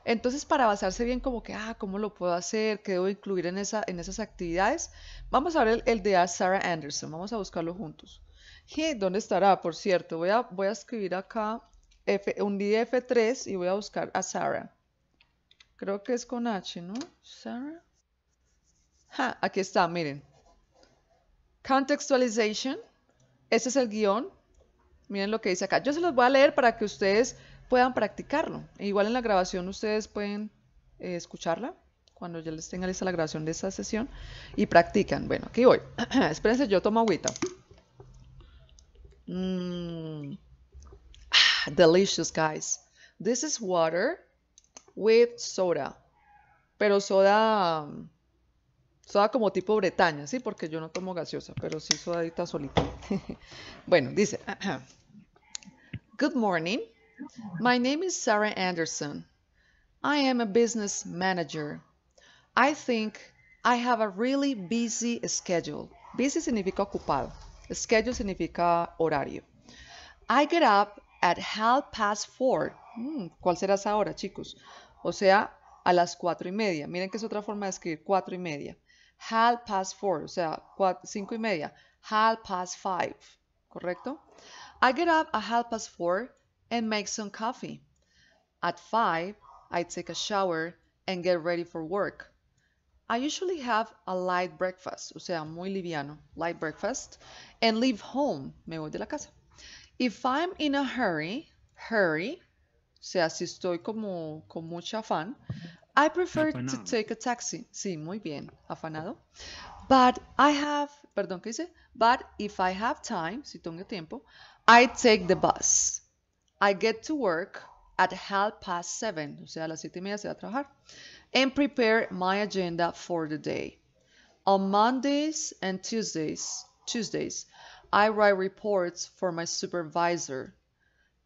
Entonces, para basarse bien como que, ah, ¿cómo lo puedo hacer? ¿Qué debo incluir en, esa, en esas actividades? Vamos a ver el, de Sarah Anderson, vamos a buscarlo juntos. ¿Dónde estará? Por cierto, voy a, voy a escribir acá un día F3 y voy a buscar a Sarah. Creo que es con H, ¿no? Sarah. Ah, aquí está, miren. Contextualization, ese es el guión. Miren lo que dice acá. Yo se los voy a leer para que ustedes puedan practicarlo. igual en la grabación ustedes pueden eh, escucharla cuando ya les tenga lista la grabación de esta sesión y practican. Bueno, aquí voy. Espérense, yo tomo agüita. mmm, delicious, guys. This is water with soda. Pero soda um, Soda como tipo Bretaña, sí, porque yo no tomo gaseosa, pero sí sodadita solita. bueno, dice. Good morning. My name is Sarah Anderson. I am a business manager. I think I have a really busy schedule. Busy significa ocupado. Schedule significa horario. I get up at half past four. Hmm, ¿Cuál será esa hora, chicos? O sea, a las cuatro y media. Miren que es otra forma de escribir, cuatro y media. half past four, o sea, cuatro, cinco y media, half past five, ¿correcto? I get up at half past four and make some coffee. At five, I take a shower and get ready for work. I usually have a light breakfast, o sea, muy liviano, light breakfast, and leave home, me voy de la casa. If I'm in a hurry, hurry, o sea, si estoy como con mucha afán, I prefer afanado. to take a taxi. Sí, muy bien, afanado. But I have, perdón, ¿qué dice? But if I have time, si tengo tiempo, I take the bus. I get to work at half past seven, o sea, a las siete y media se va a trabajar, and prepare my agenda for the day. On Mondays and Tuesdays, Tuesdays, I write reports for my supervisor.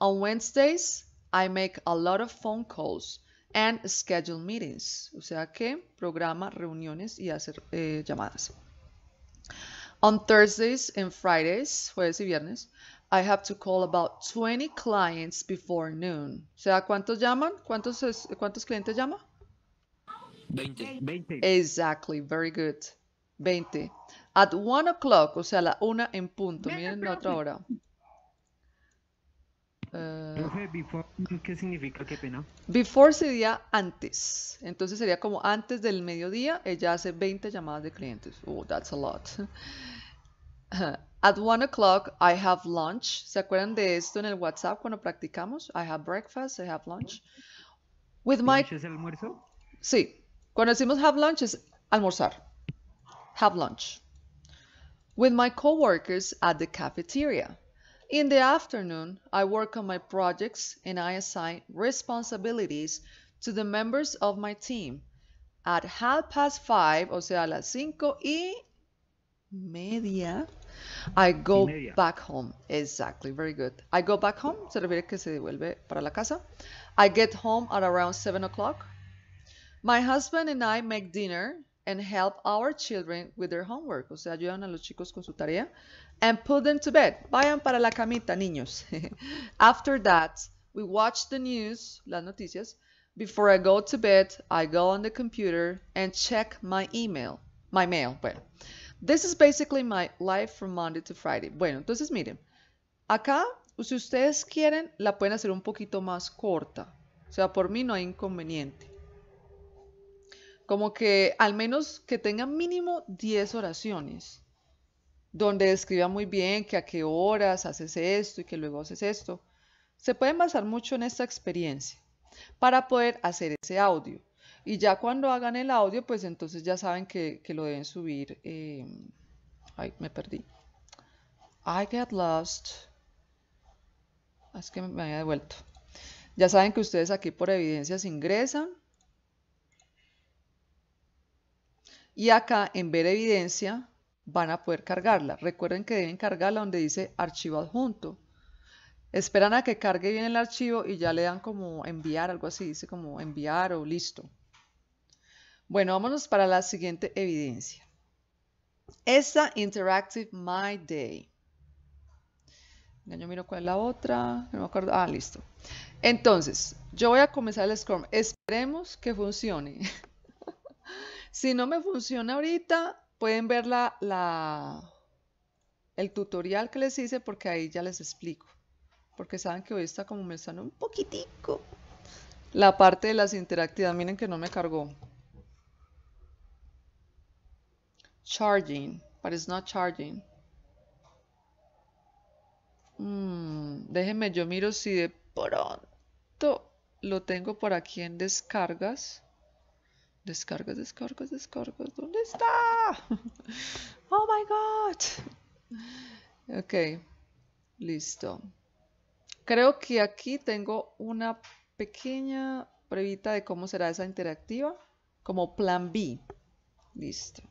On Wednesdays, I make a lot of phone calls and schedule meetings, o sea que programa reuniones y hacer eh, llamadas. On Thursdays and Fridays, jueves y viernes, I have to call about 20 clients before noon. O sea, ¿cuántos llaman? ¿Cuántos, cuántos clientes llama? 20. 20. Exactly, very good. 20. At one o'clock, o sea, la una en punto. Miren otra hora. Eh, before, ¿qué significa? Qué pena. Before sería antes. Entonces sería como antes del mediodía, ella hace 20 llamadas de clientes. Oh, that's a lot. At one o'clock, I have lunch. ¿Se acuerdan de esto en el WhatsApp cuando practicamos? I have breakfast, I have lunch. With my... ¿Es el almuerzo? Sí. Cuando decimos have lunch es almorzar. Have lunch. With my coworkers at the cafeteria. In the afternoon, I work on my projects and I assign responsibilities to the members of my team. At half past five, o sea, a las cinco y media, I go media. back home. Exactly, very good. I go back home, se refiere que se devuelve para la casa. I get home at around seven o'clock. My husband and I make dinner and help our children with their homework. O sea, ayudan a los chicos con su tarea. and put them to bed. Vayan para la camita, niños. After that, we watch the news, las noticias. Before I go to bed, I go on the computer and check my email, my mail. Bueno, pues. this is basically my life from Monday to Friday. Bueno, entonces miren, acá, si ustedes quieren, la pueden hacer un poquito más corta. O sea, por mí no hay inconveniente. Como que al menos que tengan mínimo 10 oraciones donde describa muy bien que a qué horas haces esto y que luego haces esto. Se pueden basar mucho en esta experiencia para poder hacer ese audio. Y ya cuando hagan el audio, pues entonces ya saben que, lo deben subir. Em, ay, me perdí. I get lost. Ah, es que me había devuelto. Ya saben que ustedes aquí por evidencias ingresan. Y acá en ver evidencia van a poder cargarla. Recuerden que deben cargarla donde dice archivo adjunto. Esperan a que cargue bien el archivo y ya le dan como enviar, algo así, dice como enviar o listo. Bueno, vámonos para la siguiente evidencia. Esta Interactive My Day. Yo miro cuál es la otra, no me acuerdo. Ah, listo. Entonces, yo voy a comenzar el Scrum. Esperemos que funcione. si no me funciona ahorita, Pueden ver la, el tutorial que les hice porque ahí ya les explico. Porque saben que hoy está como me están un poquitico. La parte de las interactivas miren que no me cargó. Charging, but it's not charging. Hmm, déjenme, yo miro si de pronto lo tengo por aquí en descargas. Descargas, descargas, descargas. ¿Dónde está? Oh my God. Ok. Listo. Creo que aquí tengo una pequeña previta de cómo será esa interactiva. Como plan B. Listo.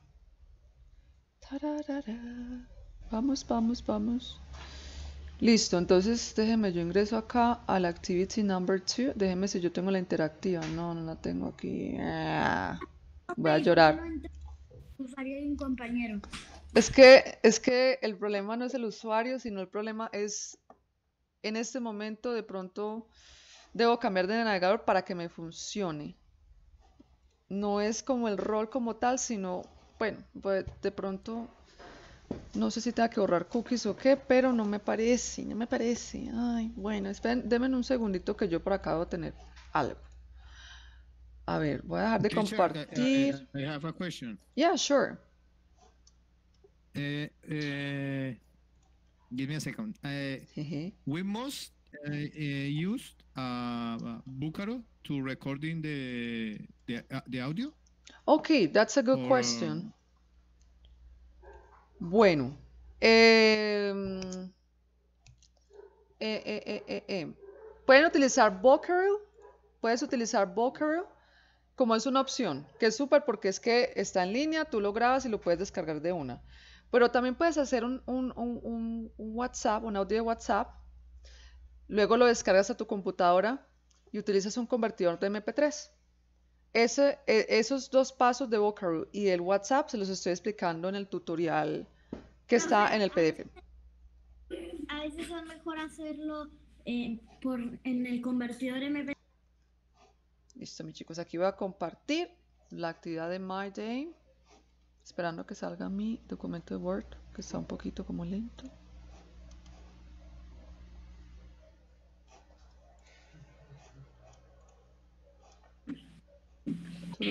Vamos, vamos, vamos. Listo, entonces déjeme, yo ingreso acá a la activity number 2. Déjeme si yo tengo la interactiva. No, no la tengo aquí. Ah, voy a llorar. Es que, es que el problema no es el usuario, sino el problema es en este momento de pronto debo cambiar de navegador para que me funcione. No es como el rol como tal, sino, bueno, pues, de pronto no sé si tenga que borrar cookies o qué, pero no me parece, no me parece. Ay, bueno, esperen, denme un segundito que yo por acá voy a tener algo. A ver, voy a dejar de uh, uh, compartir. I, have a question. Yeah, sure. Eh, eh, give me a second. Eh, we must use uh, Bucaro to recording the, the, uh, audio. Okay, that's a good question. Bueno. Em, eh, eh, eh, Pueden utilizar Vocaroo, Puedes utilizar Vocaroo como es una opción, que es súper porque es que está en línea, tú lo grabas y lo puedes descargar de una. Pero también puedes hacer un WhatsApp, un audio de WhatsApp, luego lo descargas a tu computadora y utilizas un convertidor de MP3. Ese, e, esos dos pasos de Vocaroo y el WhatsApp se los estoy explicando en el tutorial que está en el PDF. A veces es mejor hacerlo eh, por, en el convertidor MP. Listo, mis chicos, aquí voy a compartir la actividad de My Day, esperando que salga mi documento de Word, que está un poquito como lento. A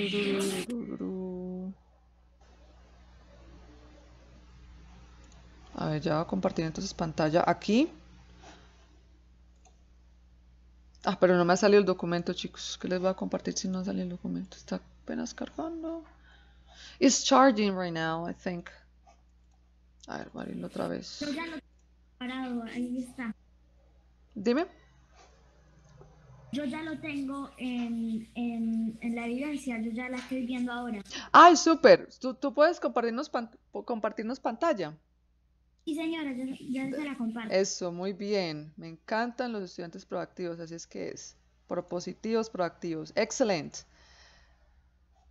ver, ya va a compartir entonces pantalla aquí. Ah, pero no me ha salido el documento, chicos. ¿Qué les voy a compartir si no sale el documento? Está apenas cargando. It's charging right now, I think. A ver, voy otra vez. ya lo Ahí está. Dime. Yo ya lo tengo en, la evidencia, yo ya la estoy viendo ahora. ¡Ay, súper! ¿Tú, puedes compartirnos, compartirnos pantalla? Sí, señora, yo, ya se la comparto. Eso, muy bien. Me encantan los estudiantes proactivos, así es que es. Propositivos, proactivos. Excelente.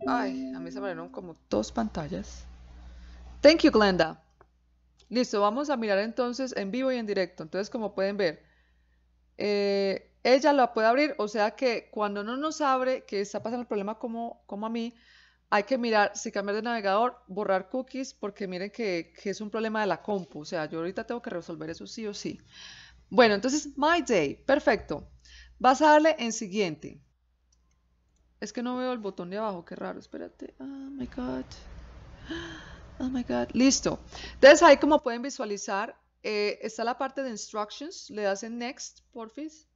Ay, a mí se me dieron como dos pantallas. Thank you, Glenda. Listo, vamos a mirar entonces en vivo y en directo. Entonces, como pueden ver, eh, ella la puede abrir, o sea que cuando no nos abre, que está pasando el problema como, como a mí, hay que mirar, si cambiar de navegador, borrar cookies, porque miren que, es un problema de la compu, o sea, yo ahorita tengo que resolver eso sí o sí. Bueno, entonces, My Day, perfecto. Vas a darle en siguiente. Es que no veo el botón de abajo, qué raro, espérate. Oh my God. Oh my God, listo. Entonces ahí como pueden visualizar, eh, está la parte de instructions, le das en next, porfis.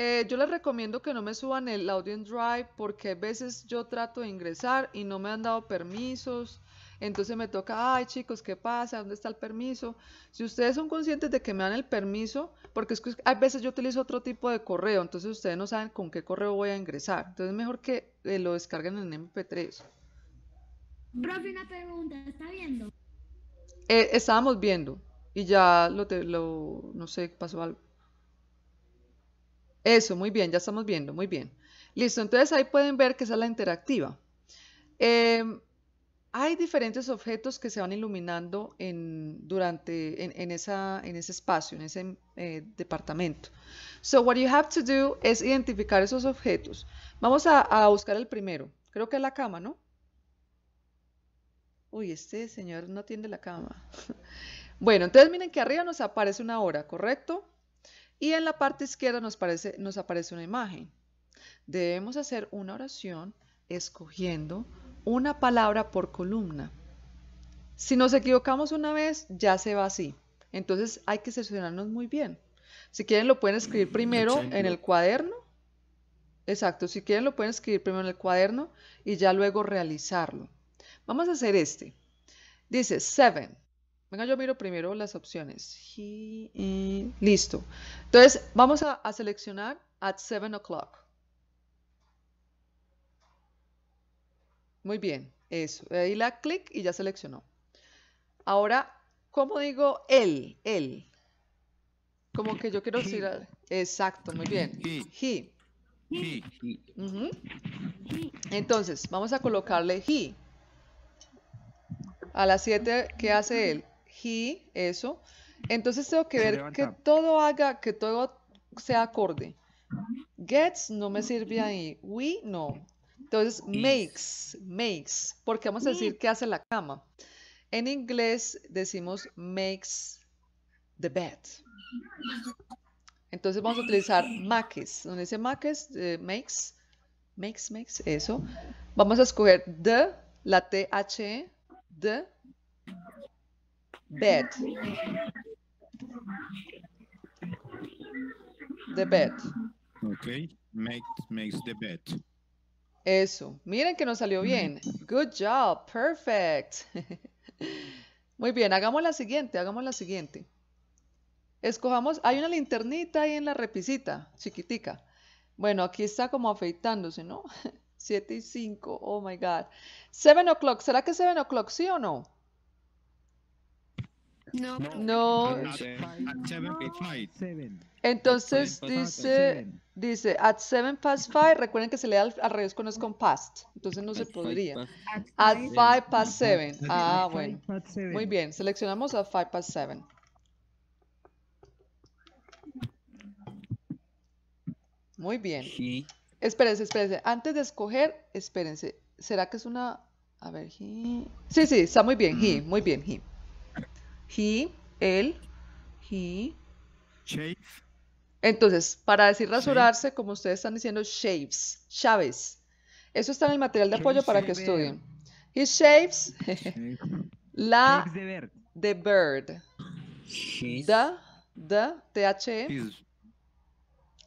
Eh, yo les recomiendo que no me suban el audio en Drive porque a veces yo trato de ingresar y no me han dado permisos. Entonces me toca, ay chicos, ¿qué pasa? ¿Dónde está el permiso? Si ustedes son conscientes de que me dan el permiso, porque es que a veces yo utilizo otro tipo de correo, entonces ustedes no saben con qué correo voy a ingresar. Entonces es mejor que eh, lo descarguen en MP3. Profe, una pregunta, ¿está viendo? Eh, estábamos viendo y ya lo, te, lo, no sé, pasó algo. Eso, muy bien, ya estamos viendo, muy bien. Listo, entonces ahí pueden ver que esa es la interactiva. Eh, hay diferentes objetos que se van iluminando en, durante, esa, en ese espacio, en ese eh, departamento. So what you have to do es identificar esos objetos. Vamos a, a buscar el primero. Creo que es la cama, ¿no? Uy, este señor no atiende la cama. bueno, entonces miren que arriba nos aparece una hora, ¿correcto? Y en la parte izquierda nos, parece, nos aparece una imagen. Debemos hacer una oración escogiendo una palabra por columna. Si nos equivocamos una vez, ya se va así. Entonces hay que seleccionarnos muy bien. Si quieren lo pueden escribir mm, primero en el cuaderno. Exacto, si quieren lo pueden escribir primero en el cuaderno y ya luego realizarlo. Vamos a hacer este. Dice seven. Venga, yo miro primero las opciones. Eh, listo. Entonces, vamos a, seleccionar at 7 o'clock. Muy bien, eso. Ahí la clic y ya seleccionó. Ahora, ¿cómo digo él? Él. Como que yo quiero decir... Exacto, muy bien. He. he. Entonces, vamos a colocarle he. A las 7, ¿qué hace él? he, eso. Entonces tengo que ver que todo haga, que todo sea acorde. Gets no me sirve ahí. We no. Entonces, makes, makes, porque vamos a decir que hace la cama. En inglés decimos makes the bed. Entonces vamos a utilizar makes. Donde dice makes, eh, makes, makes, makes, eso. Vamos a escoger the, la TH, e, the, bed. The bed. Ok, Make, makes the bed. Eso, miren que nos salió bien. Good job, perfect. Muy bien, hagamos la siguiente, hagamos la siguiente. Escojamos, hay una linternita ahí en la repisita, chiquitica. Bueno, aquí está como afeitándose, ¿no? 7 y 5, oh my God. 7 o'clock, ¿será que 7 o'clock sí o no? No. No. no. Entonces dice, dice, at 7 past 5, recuerden que se lee al, al revés con, con past, entonces no se podría. At 5 past 7. Ah, bueno. Muy bien, seleccionamos at 5 past 7. Muy bien. Espérense, espérense. Antes de escoger, espérense. ¿Será que es una... A ver, he... Sí, sí, está muy bien, he, muy bien, he he, él, he. Shave. Entonces, para decir rasurarse, como ustedes están diciendo, shaves, chaves. Eso está en el material de apoyo para que estudien. He shaves la the bird. The, the, th,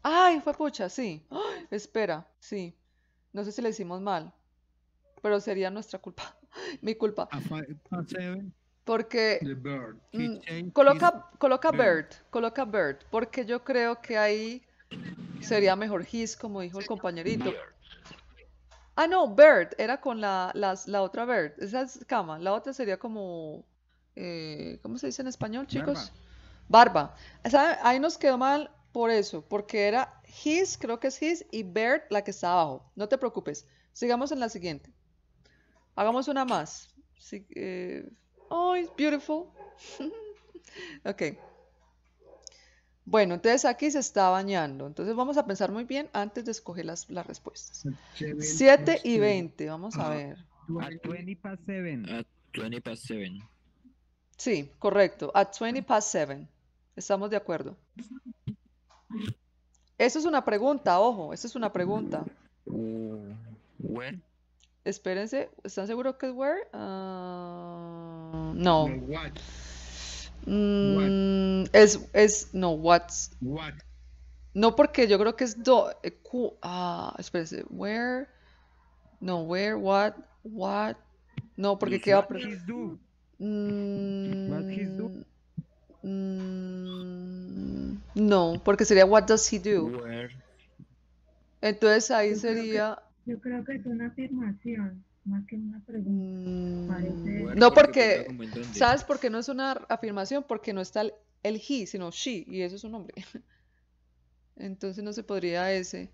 Ay, fue pucha, sí. espera, sí. No sé si le hicimos mal, pero sería nuestra culpa. Mi culpa. Porque mm, coloca, coloca Bert coloca Bert. porque yo creo que ahí sería mejor his, como dijo el compañerito. Ah, no, Bert. era con la, otra Bert. esa es cama, la otra sería como, eh, ¿cómo se dice en español, chicos? Barba. Ahí nos quedó mal por eso, porque era his, creo que es his, y Bert, la que está abajo. No te preocupes, sigamos en la siguiente. Hagamos una más. Sí, eh, Oh, it's beautiful. ok. Bueno, entonces aquí se está bañando. Entonces vamos a pensar muy bien antes de escoger las, las respuestas. 7 y 20, vamos a ah, ver. At 20 past 7. At 20 past 7. Sí, correcto. At 20 past 7. Estamos de acuerdo. Eso es una pregunta, ojo, eso es una pregunta. Uh, when? Espérense, ¿están seguro que es where? Ah, no. what. Mm, es, es, no, what's. What. No, porque yo creo que es do. Eh, ah, espérense, where. No, where, what, what. No, porque queda. What what do. Mm, mm, no, porque sería what does he do. Where. Entonces ahí sería. Yo creo que es una afirmación más que una pregunta. Mm, no porque, ¿sabes por qué no es una afirmación? Porque no está el, el, he, sino she, y eso es un nombre. Entonces no se podría ese.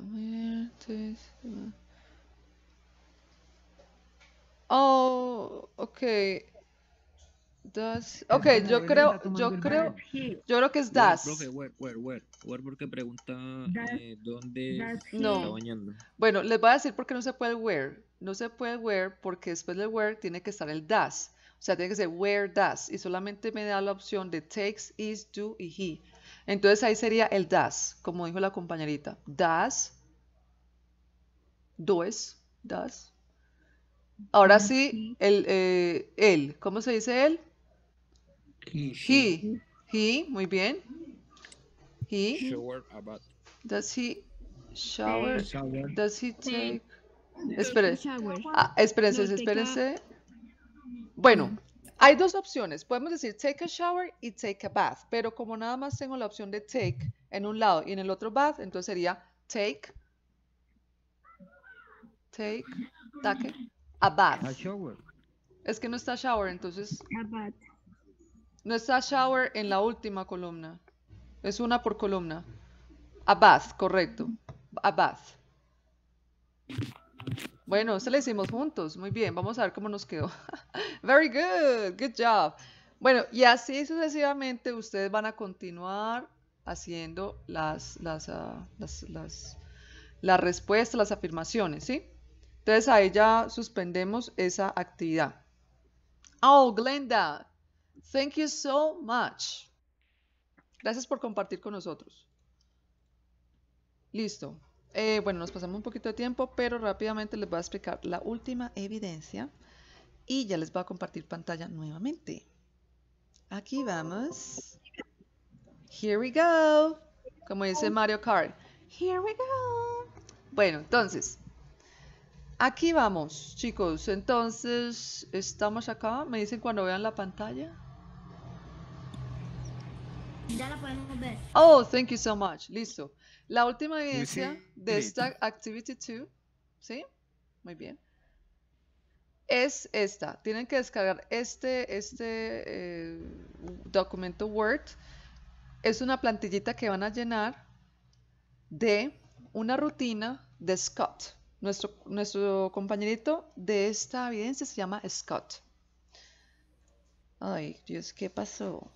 Ah. Oh, ok ok, yo creo, yo creo, yo creo que es das. pregunta eh, dónde Bueno, les voy a decir por qué no se puede where. No se puede where porque después del where tiene que estar el das. O sea, tiene que ser where das y solamente me da la opción de takes, is, do y he. Entonces ahí sería el das, como dijo la compañerita. Das, does, das. Ahora sí, el, eh, ¿cómo se dice él? He, He, muy bien. He. Does he shower? Does he take... Espérense, ah, espérense, espérense. Bueno, hay dos opciones. Podemos decir take a shower y take a bath, pero como nada más tengo la opción de take en un lado y en el otro bath, entonces sería take, take, take a bath. shower. Es que no está shower, entonces. bath. No está shower en la última columna. Es una por columna. A bath, correcto. A bath. Bueno, se le hicimos juntos. Muy bien, vamos a ver cómo nos quedó. Very good, good job. Bueno, y así sucesivamente ustedes van a continuar haciendo las, las, ah, las, las, las respuestas, las afirmaciones, ¿sí? Entonces ahí ya suspendemos esa actividad. Oh, Glenda, Thank you so much. Gracias por compartir con nosotros. Listo. Eh, bueno, nos pasamos un poquito de tiempo, pero rápidamente les voy a explicar la última evidencia y ya les voy a compartir pantalla nuevamente. Aquí vamos. Here we go. Como dice Mario Kart. Here we go. Bueno, entonces, Aquí vamos, chicos. Entonces, estamos acá. Me dicen cuando vean la pantalla. Ya la podemos ver. Oh, thank you so much. Listo. La última evidencia de esta Activity 2, ¿sí? Muy bien. Es esta. Tienen que descargar este, este eh, documento Word. Es una plantillita que van a llenar de una rutina de Scott. Nuestro, compañerito de esta evidencia se llama Scott. Ay, Dios, ¿qué pasó?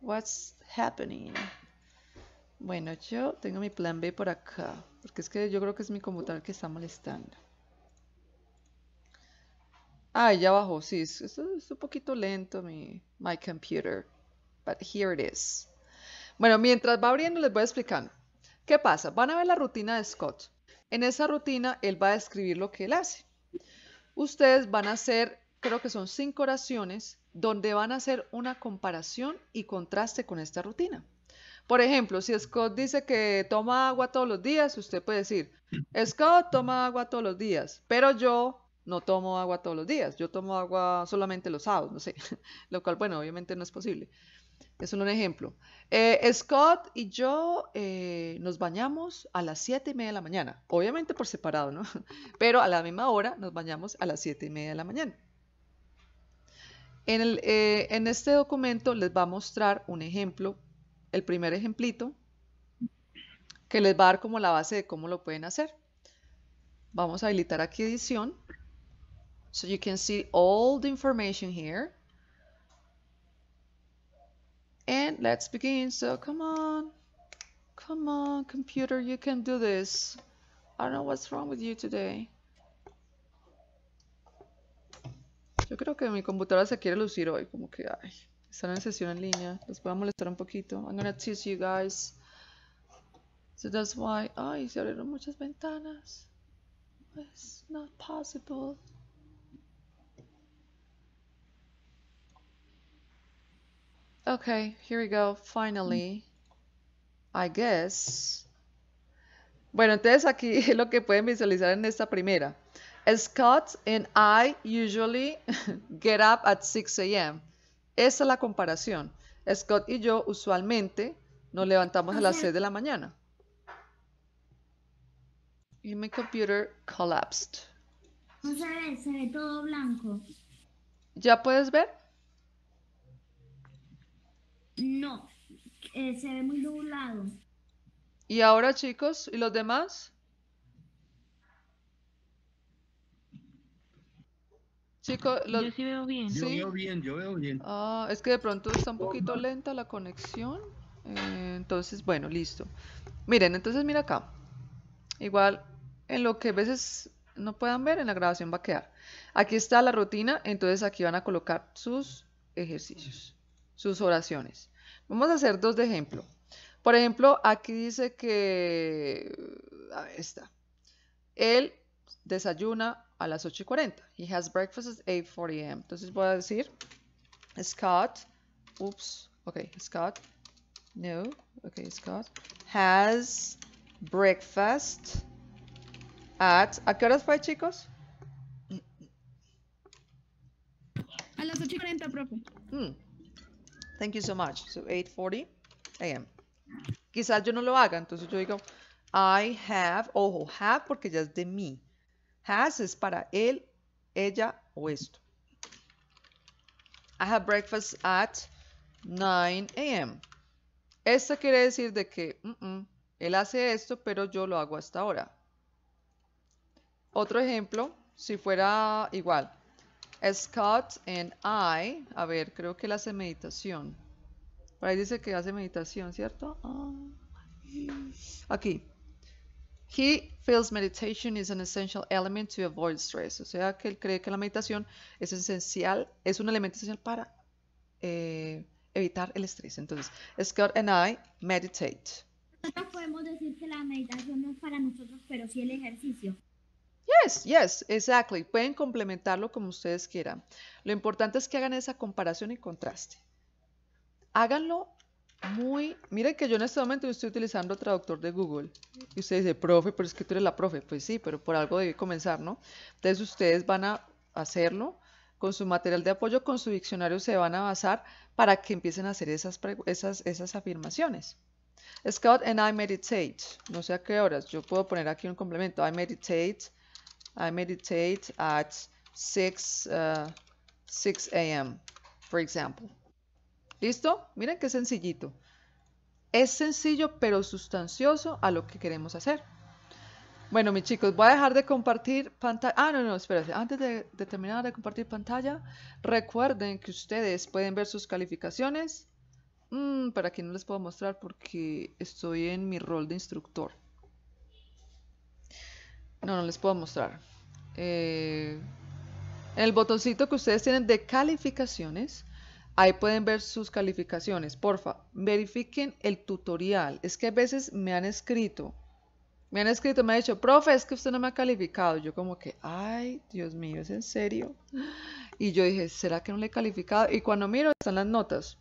What's happening? Bueno, yo tengo mi plan B por acá, porque es que yo creo que es mi computador que está molestando. Ah, ya bajó, sí, es, un poquito lento mi my computer, but here it is. Bueno, mientras va abriendo les voy a explicar. ¿Qué pasa? Van a ver la rutina de Scott. En esa rutina, él va a describir lo que él hace. Ustedes van a hacer, creo que son cinco oraciones, donde van a hacer una comparación y contraste con esta rutina. Por ejemplo, si Scott dice que toma agua todos los días, usted puede decir, Scott toma agua todos los días, pero yo no tomo agua todos los días, yo tomo agua solamente los sábados, no sé, lo cual, bueno, obviamente no es posible. Es solo un ejemplo. Eh, Scott y yo eh, nos bañamos a las 7 y media de la mañana, obviamente por separado, ¿no? Pero a la misma hora nos bañamos a las 7 y media de la mañana. En, eh, en este documento les va a mostrar un ejemplo, el primer ejemplito, que les va a dar como la base de cómo lo pueden hacer. Vamos a habilitar aquí edición. So you can see all the information here. And let's begin. So come on. Come on, computer, you can do this. I don't know what's wrong with you today. Yo creo que mi computadora se quiere lucir hoy, como que ay, están en sesión en línea, los voy a molestar un poquito. I'm gonna tease you guys. So that's why, ay, se abrieron muchas ventanas. It's not possible. Okay, here we go, finally. Mm. I guess. Bueno, entonces aquí es lo que pueden visualizar en esta primera. Scott and I usually get up at 6 a.m. Esa es la comparación. Scott y yo usualmente nos levantamos a las 6 de la mañana. Y mi computer collapsed. No a se ve todo blanco. ¿Ya puedes ver? No, eh, se ve muy doblado ¿Y ahora, chicos? ¿Y los demás? Chicos, yo sí veo bien. Yo veo bien, yo veo bien. Ah, es que de pronto está un poquito lenta la conexión. Eh, entonces, bueno, listo. Miren, entonces mira acá. Igual, en lo que a veces no puedan ver, en la grabación va a quedar. Aquí está la rutina, entonces aquí van a colocar sus ejercicios sus oraciones. Vamos a hacer dos de ejemplo. Por ejemplo, aquí dice que, a está. Él desayuna a las 8 y 40. He has breakfast at 8.40 a.m. Entonces voy a decir, Scott, oops, ok, Scott, no, ok, Scott, has breakfast at, ¿a qué horas fue, chicos? A las 8 y 40, profe. Mm. Thank you so much. So 8:40 a.m. Quizás yo no lo haga, entonces yo digo I have, ojo, have porque ya es de mí. Has es para él, ella o esto. I have breakfast at 9 a.m. esto quiere decir de que él hace esto, pero yo lo hago hasta ahora. Otro ejemplo, si fuera igual. Scott and I. A ver, creo que él hace meditación. Por ahí dice que hace meditación, ¿cierto? Ah, aquí. He feels meditation is an essential element to avoid stress. O sea, que él cree que la meditación es esencial, es un elemento esencial para eh, evitar el estrés. Entonces, Scott and I meditate. Nosotros podemos decir que la meditación no es para nosotros, pero sí el ejercicio. Yes, yes, exactly. Pueden complementarlo como ustedes quieran. Lo importante es que hagan esa comparación y contraste. Háganlo muy... Miren que yo en este momento estoy utilizando traductor de Google. Y usted dice, profe, pero es que tú eres la profe. Pues sí, pero por algo debe comenzar, ¿no? Entonces ustedes van a hacerlo con su material de apoyo, con su diccionario se van a basar para que empiecen a hacer esas, esas, esas afirmaciones. Scott and I meditate. No sé a qué horas. Yo puedo poner aquí un complemento. I meditate I meditate at 6, uh, a.m., for example. ¿Listo? Miren qué sencillito. Es sencillo pero sustancioso a lo que queremos hacer. Bueno, mis chicos, voy a dejar de compartir pantalla. Ah, no, no, espérense. Antes de, terminar de compartir pantalla, recuerden que ustedes pueden ver sus calificaciones. Mm, pero para que no les puedo mostrar porque estoy en mi rol de instructor. No, no les puedo mostrar. Eh, el botoncito que ustedes tienen de calificaciones, ahí pueden ver sus calificaciones. Porfa, verifiquen el tutorial. Es que a veces me han escrito, me han escrito, me han dicho, profe, es que usted no me ha calificado. Yo como que, ay, Dios mío, ¿es en serio? Y yo dije, ¿será que no le he calificado? Y cuando miro, están las notas.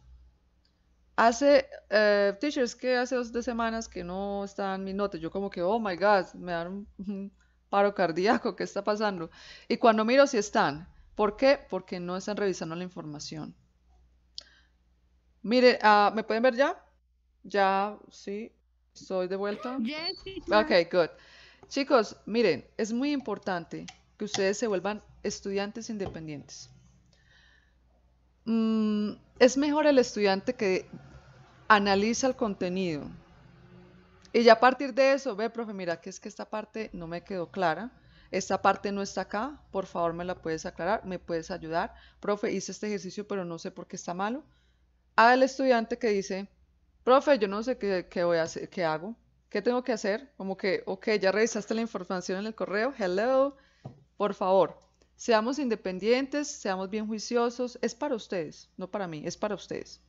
Hace, eh, teachers, que hace dos de semanas que no están mis notas. Yo como que, oh my God, me dan paro cardíaco, ¿qué está pasando? Y cuando miro si están, ¿por qué? Porque no están revisando la información. Mire, ah, ¿me pueden ver ya? Ya, sí, soy de vuelta. Ok, good. Chicos, miren, es muy importante que ustedes se vuelvan estudiantes independientes. Mm, es mejor el estudiante que analiza el contenido y ya a partir de eso, ve, profe, mira que es que esta parte no me quedó clara. Esta parte no está acá, por favor me la puedes aclarar, me puedes ayudar. Profe, hice este ejercicio, pero no sé por qué está malo. el estudiante que dice, profe, yo no sé qué, qué voy a hacer, qué hago, qué tengo que hacer. Como que, ok, ya revisaste la información en el correo, hello, por favor, seamos independientes, seamos bien juiciosos. Es para ustedes, no para mí, es para ustedes.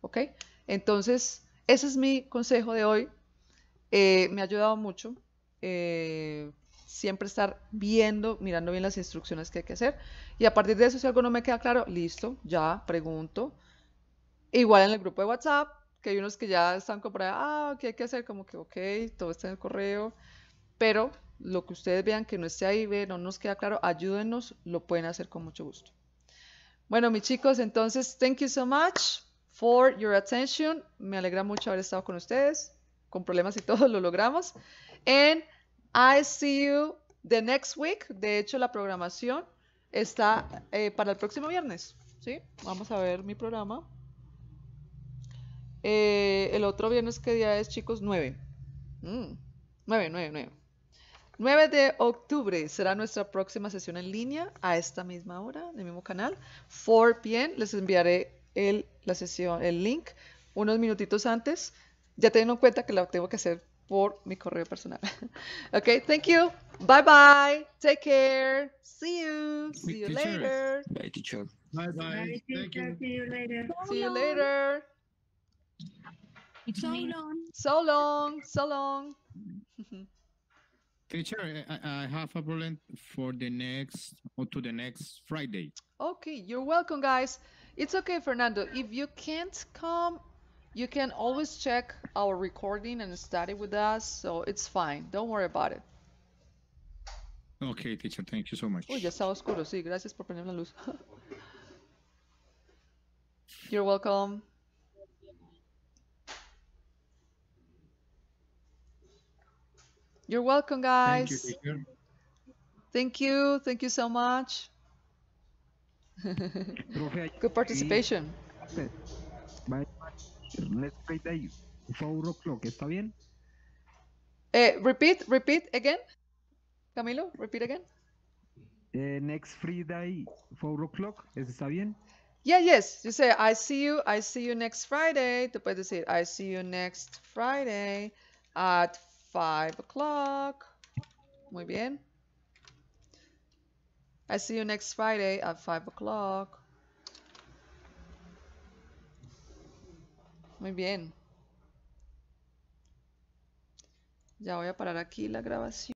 ¿Ok? Entonces, ese es mi consejo de hoy eh, me ha ayudado mucho. Eh, siempre estar viendo, mirando bien las instrucciones que hay que hacer. Y a partir de eso, si algo no me queda claro, listo, ya pregunto. Igual en el grupo de WhatsApp, que hay unos que ya están comprando ah, ¿qué hay que hacer? Como que, ok, todo está en el correo. Pero lo que ustedes vean que no esté ahí, ve, no nos queda claro, ayúdenos, lo pueden hacer con mucho gusto. Bueno, mis chicos, entonces, thank you so much for your attention. Me alegra mucho haber estado con ustedes con problemas y todo, lo logramos. En I See You The Next Week, de hecho la programación está eh, para el próximo viernes. ¿sí? Vamos a ver mi programa. Eh, el otro viernes, ¿qué día es, chicos? 9. 9, 9, 9. 9 de octubre será nuestra próxima sesión en línea a esta misma hora, en el mismo canal. 4 p.m. Les enviaré la sesión, el link unos minutitos antes ya teniendo en cuenta que lo tengo que hacer por mi correo personal. ok, thank you. Bye bye. Take care. See you. See you later. Bye, teacher. Bye bye. Thank you. See you later. See you later. So mm-hmm. long. So long. So long. Teacher, I, I, have a problem for the next or to the next Friday. Okay, you're welcome, guys. It's okay, Fernando. If you can't come, You can always check our recording and study with us, so it's fine. Don't worry about it. Okay, teacher, thank you so much. Uy, ya está oscuro, sí, gracias por poner la luz. You're welcome. You're welcome, guys. Thank you, teacher. Thank you, thank you so much. Good participation. Bye. Let's play four o'clock, ¿está bien? Eh, repeat, repeat again. Camilo, repeat again. Eh, next Friday, four o'clock, ¿está bien? Yeah, yes. You say, I see you, I see you next Friday. Tú puedes decir, I see you next Friday at five o'clock. Muy bien. I see you next Friday at five o'clock. Muy bien. Ya voy a parar aquí la grabación.